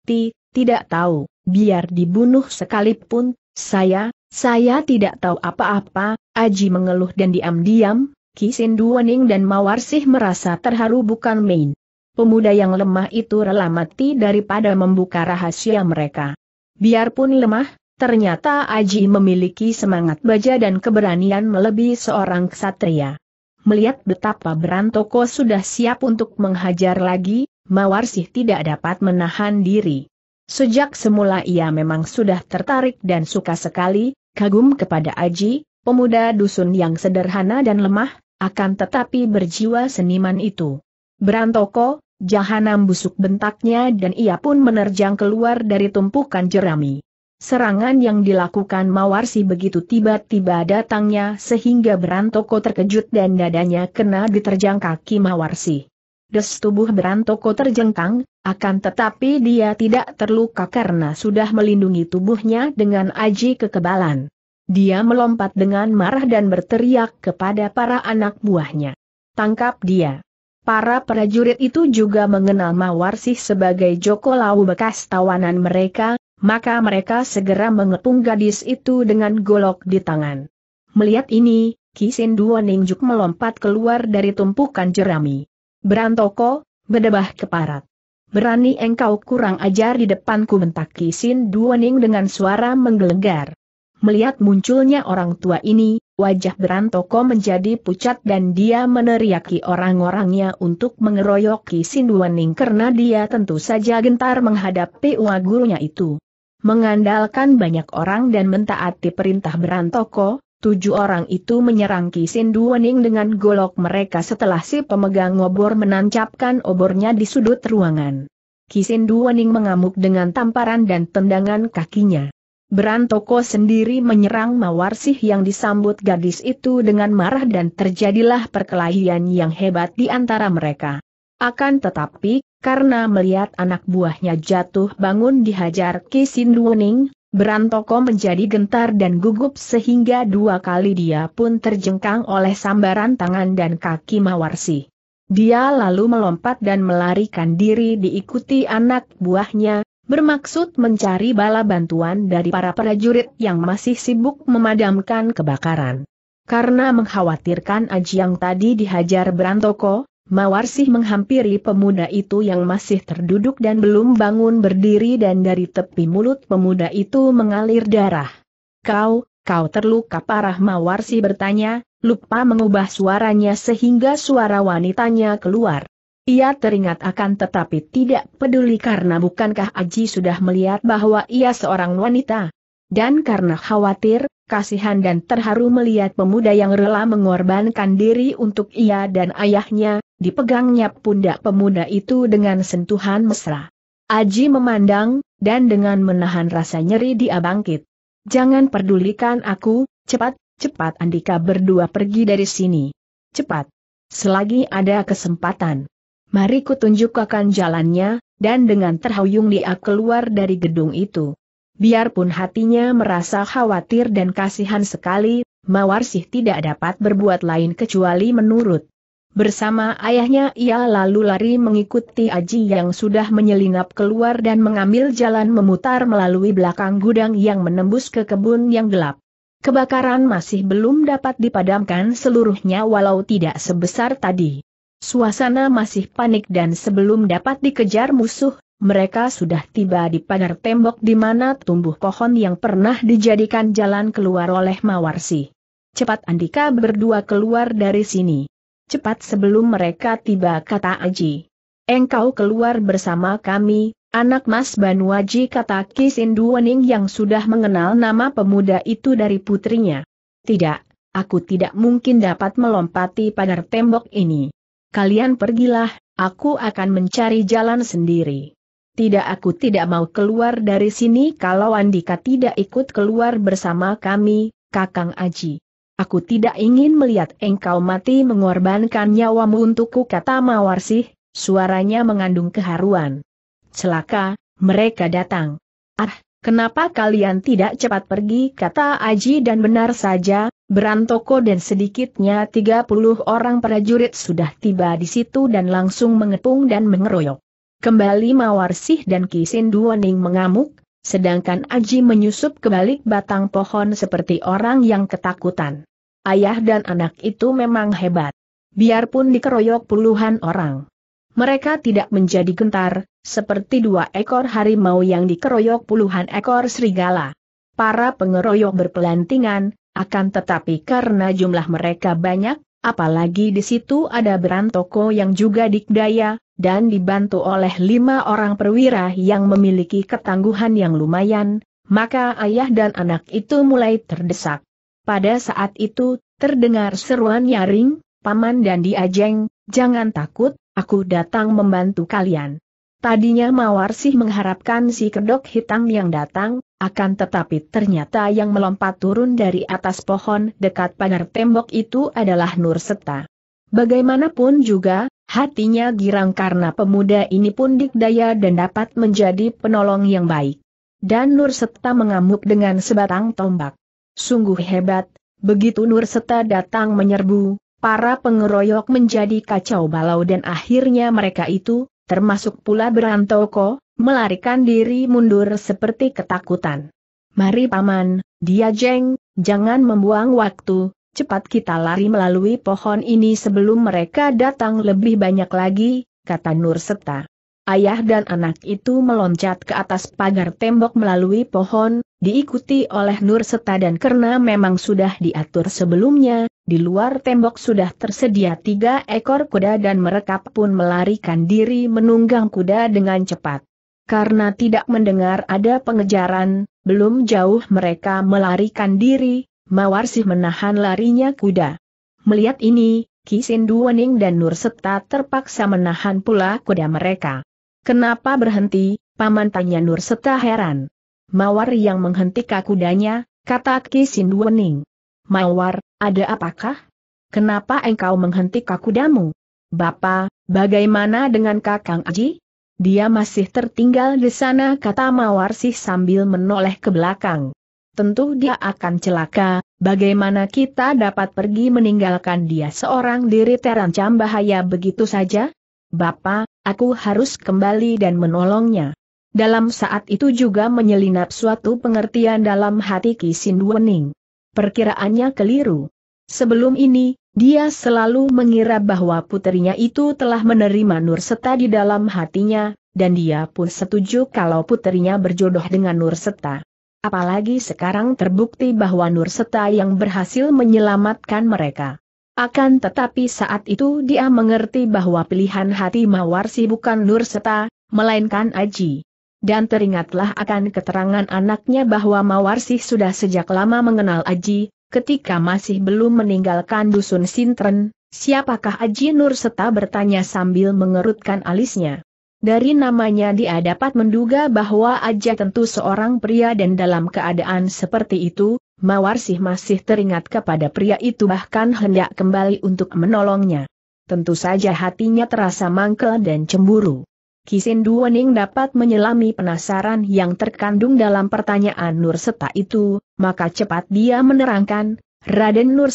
Ti, tidak tahu, biar dibunuh sekalipun, saya, saya tidak tahu apa-apa, Aji mengeluh dan diam-diam, Kisin Duwening dan Mawarsih merasa terharu bukan main. Pemuda yang lemah itu rela mati daripada membuka rahasia mereka. Biarpun lemah, ternyata Aji memiliki semangat baja dan keberanian melebihi seorang ksatria. Melihat betapa Berantoko sudah siap untuk menghajar lagi, Mawarsih tidak dapat menahan diri. Sejak semula ia memang sudah tertarik dan suka sekali, kagum kepada Aji, pemuda dusun yang sederhana dan lemah, akan tetapi berjiwa seniman itu. Berantoko, jahanam busuk bentaknya dan ia pun menerjang keluar dari tumpukan jerami. Serangan yang dilakukan Mawarsi begitu tiba-tiba datangnya sehingga Berantoko terkejut dan dadanya kena diterjang kaki Mawarsi. Des tubuh Berantoko terjengkang, akan tetapi dia tidak terluka karena sudah melindungi tubuhnya dengan aji kekebalan. Dia melompat dengan marah dan berteriak kepada para anak buahnya. Tangkap dia. Para prajurit itu juga mengenal Mawarsih sebagai Joko Lau bekas tawanan mereka, maka mereka segera mengepung gadis itu dengan golok di tangan. Melihat ini, Kisin Duo Ningjuk melompat keluar dari tumpukan jerami. Berantoko, bedebah keparat. Berani engkau kurang ajar di depanku bentak Kisin ning dengan suara menggelegar. Melihat munculnya orang tua ini, wajah Berantoko menjadi pucat dan dia meneriaki orang-orangnya untuk mengeroyok Kisin ning karena dia tentu saja gentar menghadapi uang gurunya itu. Mengandalkan banyak orang dan mentaati perintah Berantoko, Tujuh orang itu menyerang Ki Sinduwening dengan golok mereka setelah si pemegang obor menancapkan obornya di sudut ruangan. Ki Sinduwening mengamuk dengan tamparan dan tendangan kakinya. Berantoko sendiri menyerang Mawarsih yang disambut gadis itu dengan marah dan terjadilah perkelahian yang hebat di antara mereka. Akan tetapi, karena melihat anak buahnya jatuh bangun dihajar Ki Sinduwening, Berantoko menjadi gentar dan gugup sehingga dua kali dia pun terjengkang oleh sambaran tangan dan kaki Mawarsi. Dia lalu melompat dan melarikan diri diikuti anak buahnya, bermaksud mencari bala bantuan dari para prajurit yang masih sibuk memadamkan kebakaran. Karena mengkhawatirkan Ajiang tadi dihajar Berantoko, Mawarsih menghampiri pemuda itu yang masih terduduk dan belum bangun berdiri dan dari tepi mulut pemuda itu mengalir darah. Kau, kau terluka parah Mawarsi bertanya, lupa mengubah suaranya sehingga suara wanitanya keluar. Ia teringat akan tetapi tidak peduli karena bukankah Aji sudah melihat bahwa ia seorang wanita. Dan karena khawatir, kasihan dan terharu melihat pemuda yang rela mengorbankan diri untuk ia dan ayahnya, dipegangnya pundak pemuda itu dengan sentuhan mesra. Aji memandang, dan dengan menahan rasa nyeri dia bangkit. Jangan pedulikan aku, cepat, cepat Andika berdua pergi dari sini. Cepat. Selagi ada kesempatan. Mari kutunjukkan jalannya, dan dengan terhuyung dia keluar dari gedung itu. Biarpun hatinya merasa khawatir dan kasihan sekali, Mawarsih tidak dapat berbuat lain kecuali menurut. Bersama ayahnya ia lalu lari mengikuti Aji yang sudah menyelinap keluar dan mengambil jalan memutar melalui belakang gudang yang menembus ke kebun yang gelap. Kebakaran masih belum dapat dipadamkan seluruhnya walau tidak sebesar tadi. Suasana masih panik dan sebelum dapat dikejar musuh, mereka sudah tiba di pagar tembok di mana tumbuh pohon yang pernah dijadikan jalan keluar oleh Mawarsi. Cepat Andika berdua keluar dari sini. Cepat sebelum mereka tiba kata Aji. Engkau keluar bersama kami, anak mas Banuaji kata Wening yang sudah mengenal nama pemuda itu dari putrinya. Tidak, aku tidak mungkin dapat melompati pagar tembok ini. Kalian pergilah, aku akan mencari jalan sendiri. Tidak aku tidak mau keluar dari sini kalau Andika tidak ikut keluar bersama kami, Kakang Aji. Aku tidak ingin melihat engkau mati mengorbankan nyawamu untukku kata Mawarsih, suaranya mengandung keharuan. Celaka, mereka datang. Ah, kenapa kalian tidak cepat pergi kata Aji dan benar saja, Berantoko dan sedikitnya 30 orang prajurit sudah tiba di situ dan langsung mengepung dan mengeroyok. Kembali Mawar Sih dan kisinduaning mengamuk, sedangkan Aji menyusup ke balik batang pohon seperti orang yang ketakutan. Ayah dan anak itu memang hebat. Biarpun dikeroyok puluhan orang. Mereka tidak menjadi gentar, seperti dua ekor harimau yang dikeroyok puluhan ekor serigala. Para pengeroyok berpelantingan, akan tetapi karena jumlah mereka banyak, Apalagi di situ ada Berantoko yang juga dikdaya, dan dibantu oleh lima orang perwira yang memiliki ketangguhan yang lumayan, maka ayah dan anak itu mulai terdesak. Pada saat itu, terdengar seruan nyaring, paman dan diajeng, jangan takut, aku datang membantu kalian. Tadinya Mawar sih mengharapkan si kedok hitam yang datang, akan tetapi ternyata yang melompat turun dari atas pohon dekat pagar tembok itu adalah Nur Seta. Bagaimanapun juga, hatinya girang karena pemuda ini pun dikdaya dan dapat menjadi penolong yang baik. Dan Nur Seta mengamuk dengan sebatang tombak. Sungguh hebat, begitu Nur Seta datang menyerbu, para pengeroyok menjadi kacau balau dan akhirnya mereka itu, Termasuk pula berantoko, melarikan diri mundur seperti ketakutan. Mari paman, dia jeng, jangan membuang waktu, cepat kita lari melalui pohon ini sebelum mereka datang lebih banyak lagi, kata Nur Seta. Ayah dan anak itu meloncat ke atas pagar tembok melalui pohon, diikuti oleh Nur Seta dan karena memang sudah diatur sebelumnya, di luar tembok sudah tersedia tiga ekor kuda dan mereka pun melarikan diri menunggang kuda dengan cepat. Karena tidak mendengar ada pengejaran, belum jauh mereka melarikan diri, Mawarsih menahan larinya kuda. Melihat ini, Kisin Wening dan Nur Seta terpaksa menahan pula kuda mereka. Kenapa berhenti, Paman tanya Nur Seta heran. Mawar yang menghentikan kudanya, kata Kisin Wening. Mawar, ada apakah? Kenapa engkau menghentikan kudamu? Bapak, bagaimana dengan Kakang Aji? Dia masih tertinggal di sana kata Mawar sih sambil menoleh ke belakang. Tentu dia akan celaka, bagaimana kita dapat pergi meninggalkan dia seorang diri terancam bahaya begitu saja? Bapak, aku harus kembali dan menolongnya. Dalam saat itu juga menyelinap suatu pengertian dalam hati Kisin Wening. Perkiraannya keliru. Sebelum ini, dia selalu mengira bahwa putrinya itu telah menerima Nur Seta di dalam hatinya, dan dia pun setuju kalau putrinya berjodoh dengan Nur Seta. Apalagi sekarang terbukti bahwa Nur Seta yang berhasil menyelamatkan mereka. Akan tetapi saat itu dia mengerti bahwa pilihan hati Mawarsi bukan Nur Seta, melainkan Aji. Dan teringatlah akan keterangan anaknya bahwa Mawarsi sudah sejak lama mengenal Aji, ketika masih belum meninggalkan dusun Sintren, siapakah Aji Nur Seta bertanya sambil mengerutkan alisnya. Dari namanya dia dapat menduga bahwa Aja tentu seorang pria dan dalam keadaan seperti itu, Mawarsih masih teringat kepada pria itu bahkan hendak kembali untuk menolongnya. Tentu saja hatinya terasa mangkel dan cemburu. Kisin Duwening dapat menyelami penasaran yang terkandung dalam pertanyaan Nur itu, maka cepat dia menerangkan, Raden Nur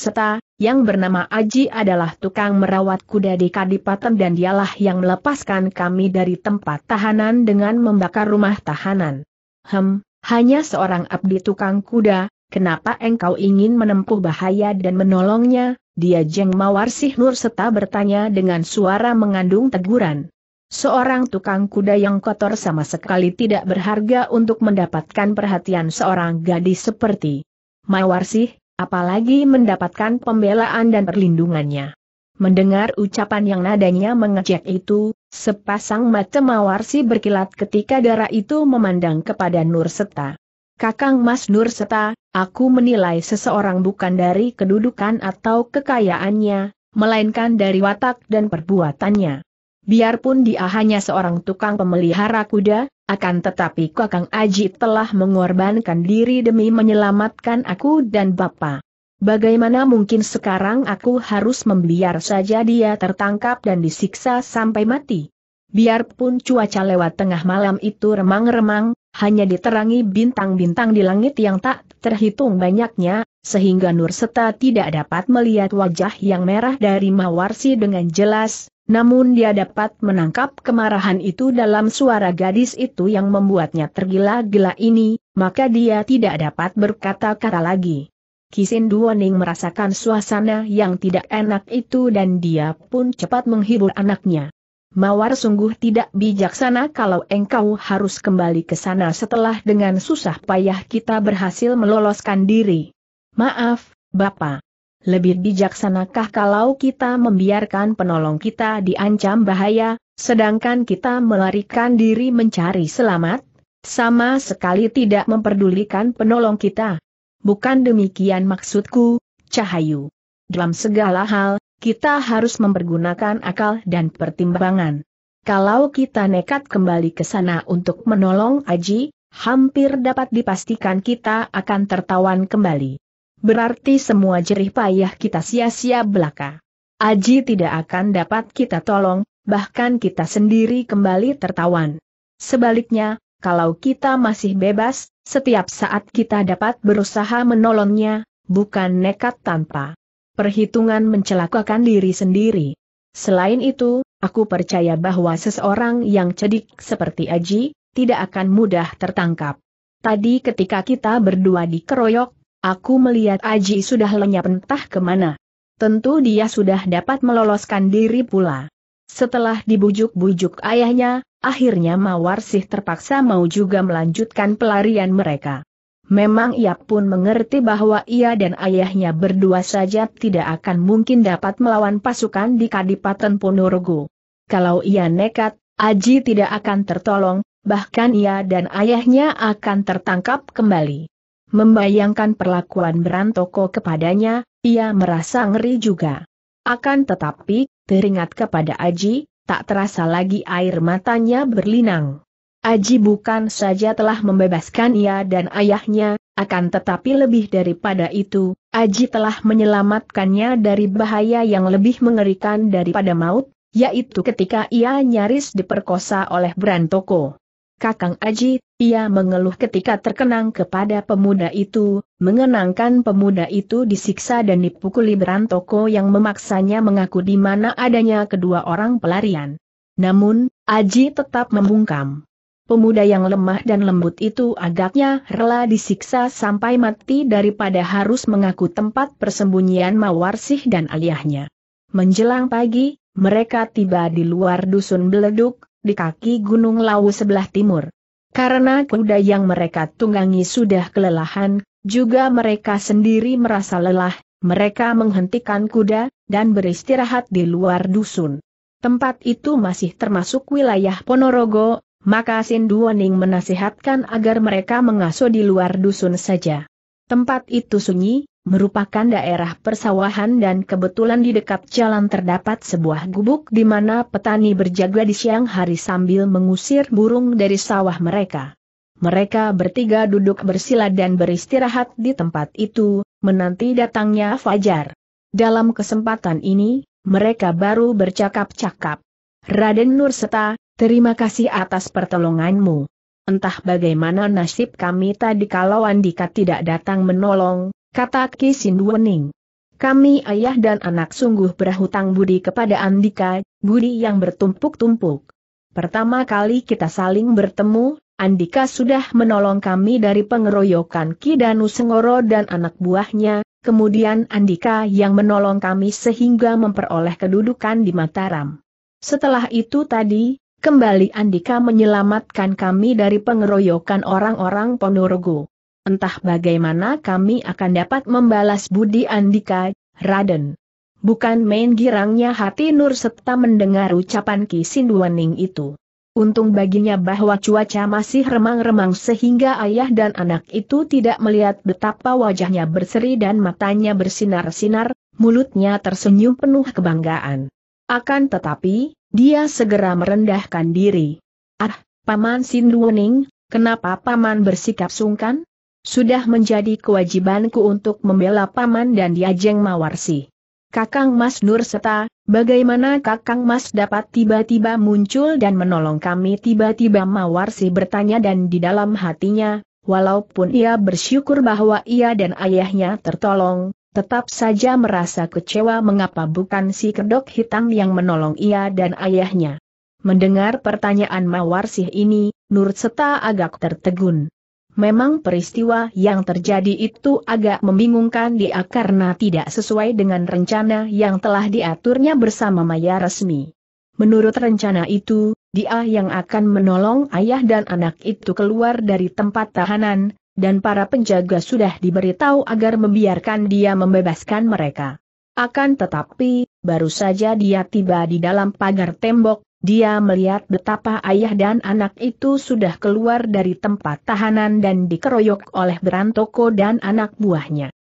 yang bernama Aji adalah tukang merawat kuda di Kadipaten dan dialah yang melepaskan kami dari tempat tahanan dengan membakar rumah tahanan. Hem, hanya seorang abdi tukang kuda, kenapa engkau ingin menempuh bahaya dan menolongnya? Dia jeng mawar sih nur serta bertanya dengan suara mengandung teguran. Seorang tukang kuda yang kotor sama sekali tidak berharga untuk mendapatkan perhatian seorang gadis seperti Mawarsih, apalagi mendapatkan pembelaan dan perlindungannya. Mendengar ucapan yang nadanya mengejek itu, sepasang mata mawarsi berkilat ketika darah itu memandang kepada Nur Seta. Kakang Mas Nur Seta, aku menilai seseorang bukan dari kedudukan atau kekayaannya, melainkan dari watak dan perbuatannya. Biarpun dia hanya seorang tukang pemelihara kuda, akan tetapi Kakang Aji telah mengorbankan diri demi menyelamatkan aku dan Bapak. Bagaimana mungkin sekarang aku harus membiar saja dia tertangkap dan disiksa sampai mati? Biarpun cuaca lewat tengah malam itu remang-remang, hanya diterangi bintang-bintang di langit yang tak terhitung banyaknya, sehingga Nur Nurseta tidak dapat melihat wajah yang merah dari Mawarsi dengan jelas, namun dia dapat menangkap kemarahan itu dalam suara gadis itu yang membuatnya tergila-gila ini, maka dia tidak dapat berkata-kata lagi. Kisin Duoning merasakan suasana yang tidak enak itu dan dia pun cepat menghibur anaknya. Mawar sungguh tidak bijaksana kalau engkau harus kembali ke sana setelah dengan susah payah kita berhasil meloloskan diri. Maaf, Bapak. Lebih bijaksanakah kalau kita membiarkan penolong kita diancam bahaya, sedangkan kita melarikan diri mencari selamat? Sama sekali tidak memperdulikan penolong kita. Bukan demikian maksudku, Cahayu. Dalam segala hal, kita harus mempergunakan akal dan pertimbangan. Kalau kita nekat kembali ke sana untuk menolong Aji, hampir dapat dipastikan kita akan tertawan kembali berarti semua jerih payah kita sia-sia belaka. Aji tidak akan dapat kita tolong, bahkan kita sendiri kembali tertawan. Sebaliknya, kalau kita masih bebas, setiap saat kita dapat berusaha menolongnya, bukan nekat tanpa perhitungan mencelakakan diri sendiri. Selain itu, aku percaya bahwa seseorang yang cedik seperti Aji, tidak akan mudah tertangkap. Tadi ketika kita berdua dikeroyok, Aku melihat Aji sudah lenyap entah kemana. Tentu dia sudah dapat meloloskan diri pula. Setelah dibujuk-bujuk ayahnya, akhirnya Mawarsih terpaksa mau juga melanjutkan pelarian mereka. Memang ia pun mengerti bahwa ia dan ayahnya berdua saja tidak akan mungkin dapat melawan pasukan di Kadipaten Ponorogo. Kalau ia nekat, Aji tidak akan tertolong, bahkan ia dan ayahnya akan tertangkap kembali. Membayangkan perlakuan Berantoko kepadanya, ia merasa ngeri juga. Akan tetapi, teringat kepada Aji, tak terasa lagi air matanya berlinang. Aji bukan saja telah membebaskan ia dan ayahnya, akan tetapi lebih daripada itu, Aji telah menyelamatkannya dari bahaya yang lebih mengerikan daripada maut, yaitu ketika ia nyaris diperkosa oleh Brantoko. Kakang Aji, ia mengeluh ketika terkenang kepada pemuda itu, mengenangkan pemuda itu disiksa dan dipukuli berantoko yang memaksanya mengaku di mana adanya kedua orang pelarian. Namun, Aji tetap membungkam. Pemuda yang lemah dan lembut itu agaknya rela disiksa sampai mati daripada harus mengaku tempat persembunyian Mawarsih dan aliahnya. Menjelang pagi, mereka tiba di luar dusun Beleduk, di kaki Gunung Lawu sebelah timur. Karena kuda yang mereka tunggangi sudah kelelahan, juga mereka sendiri merasa lelah, mereka menghentikan kuda, dan beristirahat di luar dusun. Tempat itu masih termasuk wilayah Ponorogo, maka Sinduoning menasihatkan agar mereka mengasuh di luar dusun saja. Tempat itu sunyi, merupakan daerah persawahan dan kebetulan di dekat jalan terdapat sebuah gubuk di mana petani berjaga di siang hari sambil mengusir burung dari sawah mereka. Mereka bertiga duduk bersila dan beristirahat di tempat itu, menanti datangnya Fajar. Dalam kesempatan ini, mereka baru bercakap-cakap. Raden Nurseta, terima kasih atas pertolonganmu. Entah bagaimana nasib kami tadi kalau Andika tidak datang menolong, kata Ki Wening. Kami ayah dan anak sungguh berhutang budi kepada Andika, budi yang bertumpuk-tumpuk. Pertama kali kita saling bertemu, Andika sudah menolong kami dari pengeroyokan Ki Danu Sengoro dan anak buahnya, kemudian Andika yang menolong kami sehingga memperoleh kedudukan di Mataram. Setelah itu tadi, kembali Andika menyelamatkan kami dari pengeroyokan orang-orang Ponorogo. Entah bagaimana kami akan dapat membalas budi Andika, Raden. Bukan main girangnya hati Nur serta mendengar ucapan Ki Sinduaning itu. Untung baginya bahwa cuaca masih remang-remang sehingga ayah dan anak itu tidak melihat betapa wajahnya berseri dan matanya bersinar-sinar, mulutnya tersenyum penuh kebanggaan. Akan tetapi, dia segera merendahkan diri. Ah, Paman Sinduaning, kenapa Paman bersikap sungkan? Sudah menjadi kewajibanku untuk membela paman dan diajeng mawarsi. Kakang Mas Nur serta, bagaimana Kakang Mas dapat tiba-tiba muncul dan menolong kami tiba-tiba mawarsi bertanya dan di dalam hatinya, walaupun ia bersyukur bahwa ia dan ayahnya tertolong, tetap saja merasa kecewa mengapa bukan si kedok hitam yang menolong ia dan ayahnya. Mendengar pertanyaan Mawarsih ini, Nur Seta agak tertegun. Memang peristiwa yang terjadi itu agak membingungkan dia karena tidak sesuai dengan rencana yang telah diaturnya bersama Maya resmi. Menurut rencana itu, dia yang akan menolong ayah dan anak itu keluar dari tempat tahanan, dan para penjaga sudah diberitahu agar membiarkan dia membebaskan mereka. Akan tetapi, baru saja dia tiba di dalam pagar tembok, dia melihat betapa ayah dan anak itu sudah keluar dari tempat tahanan dan dikeroyok oleh berantoko dan anak buahnya.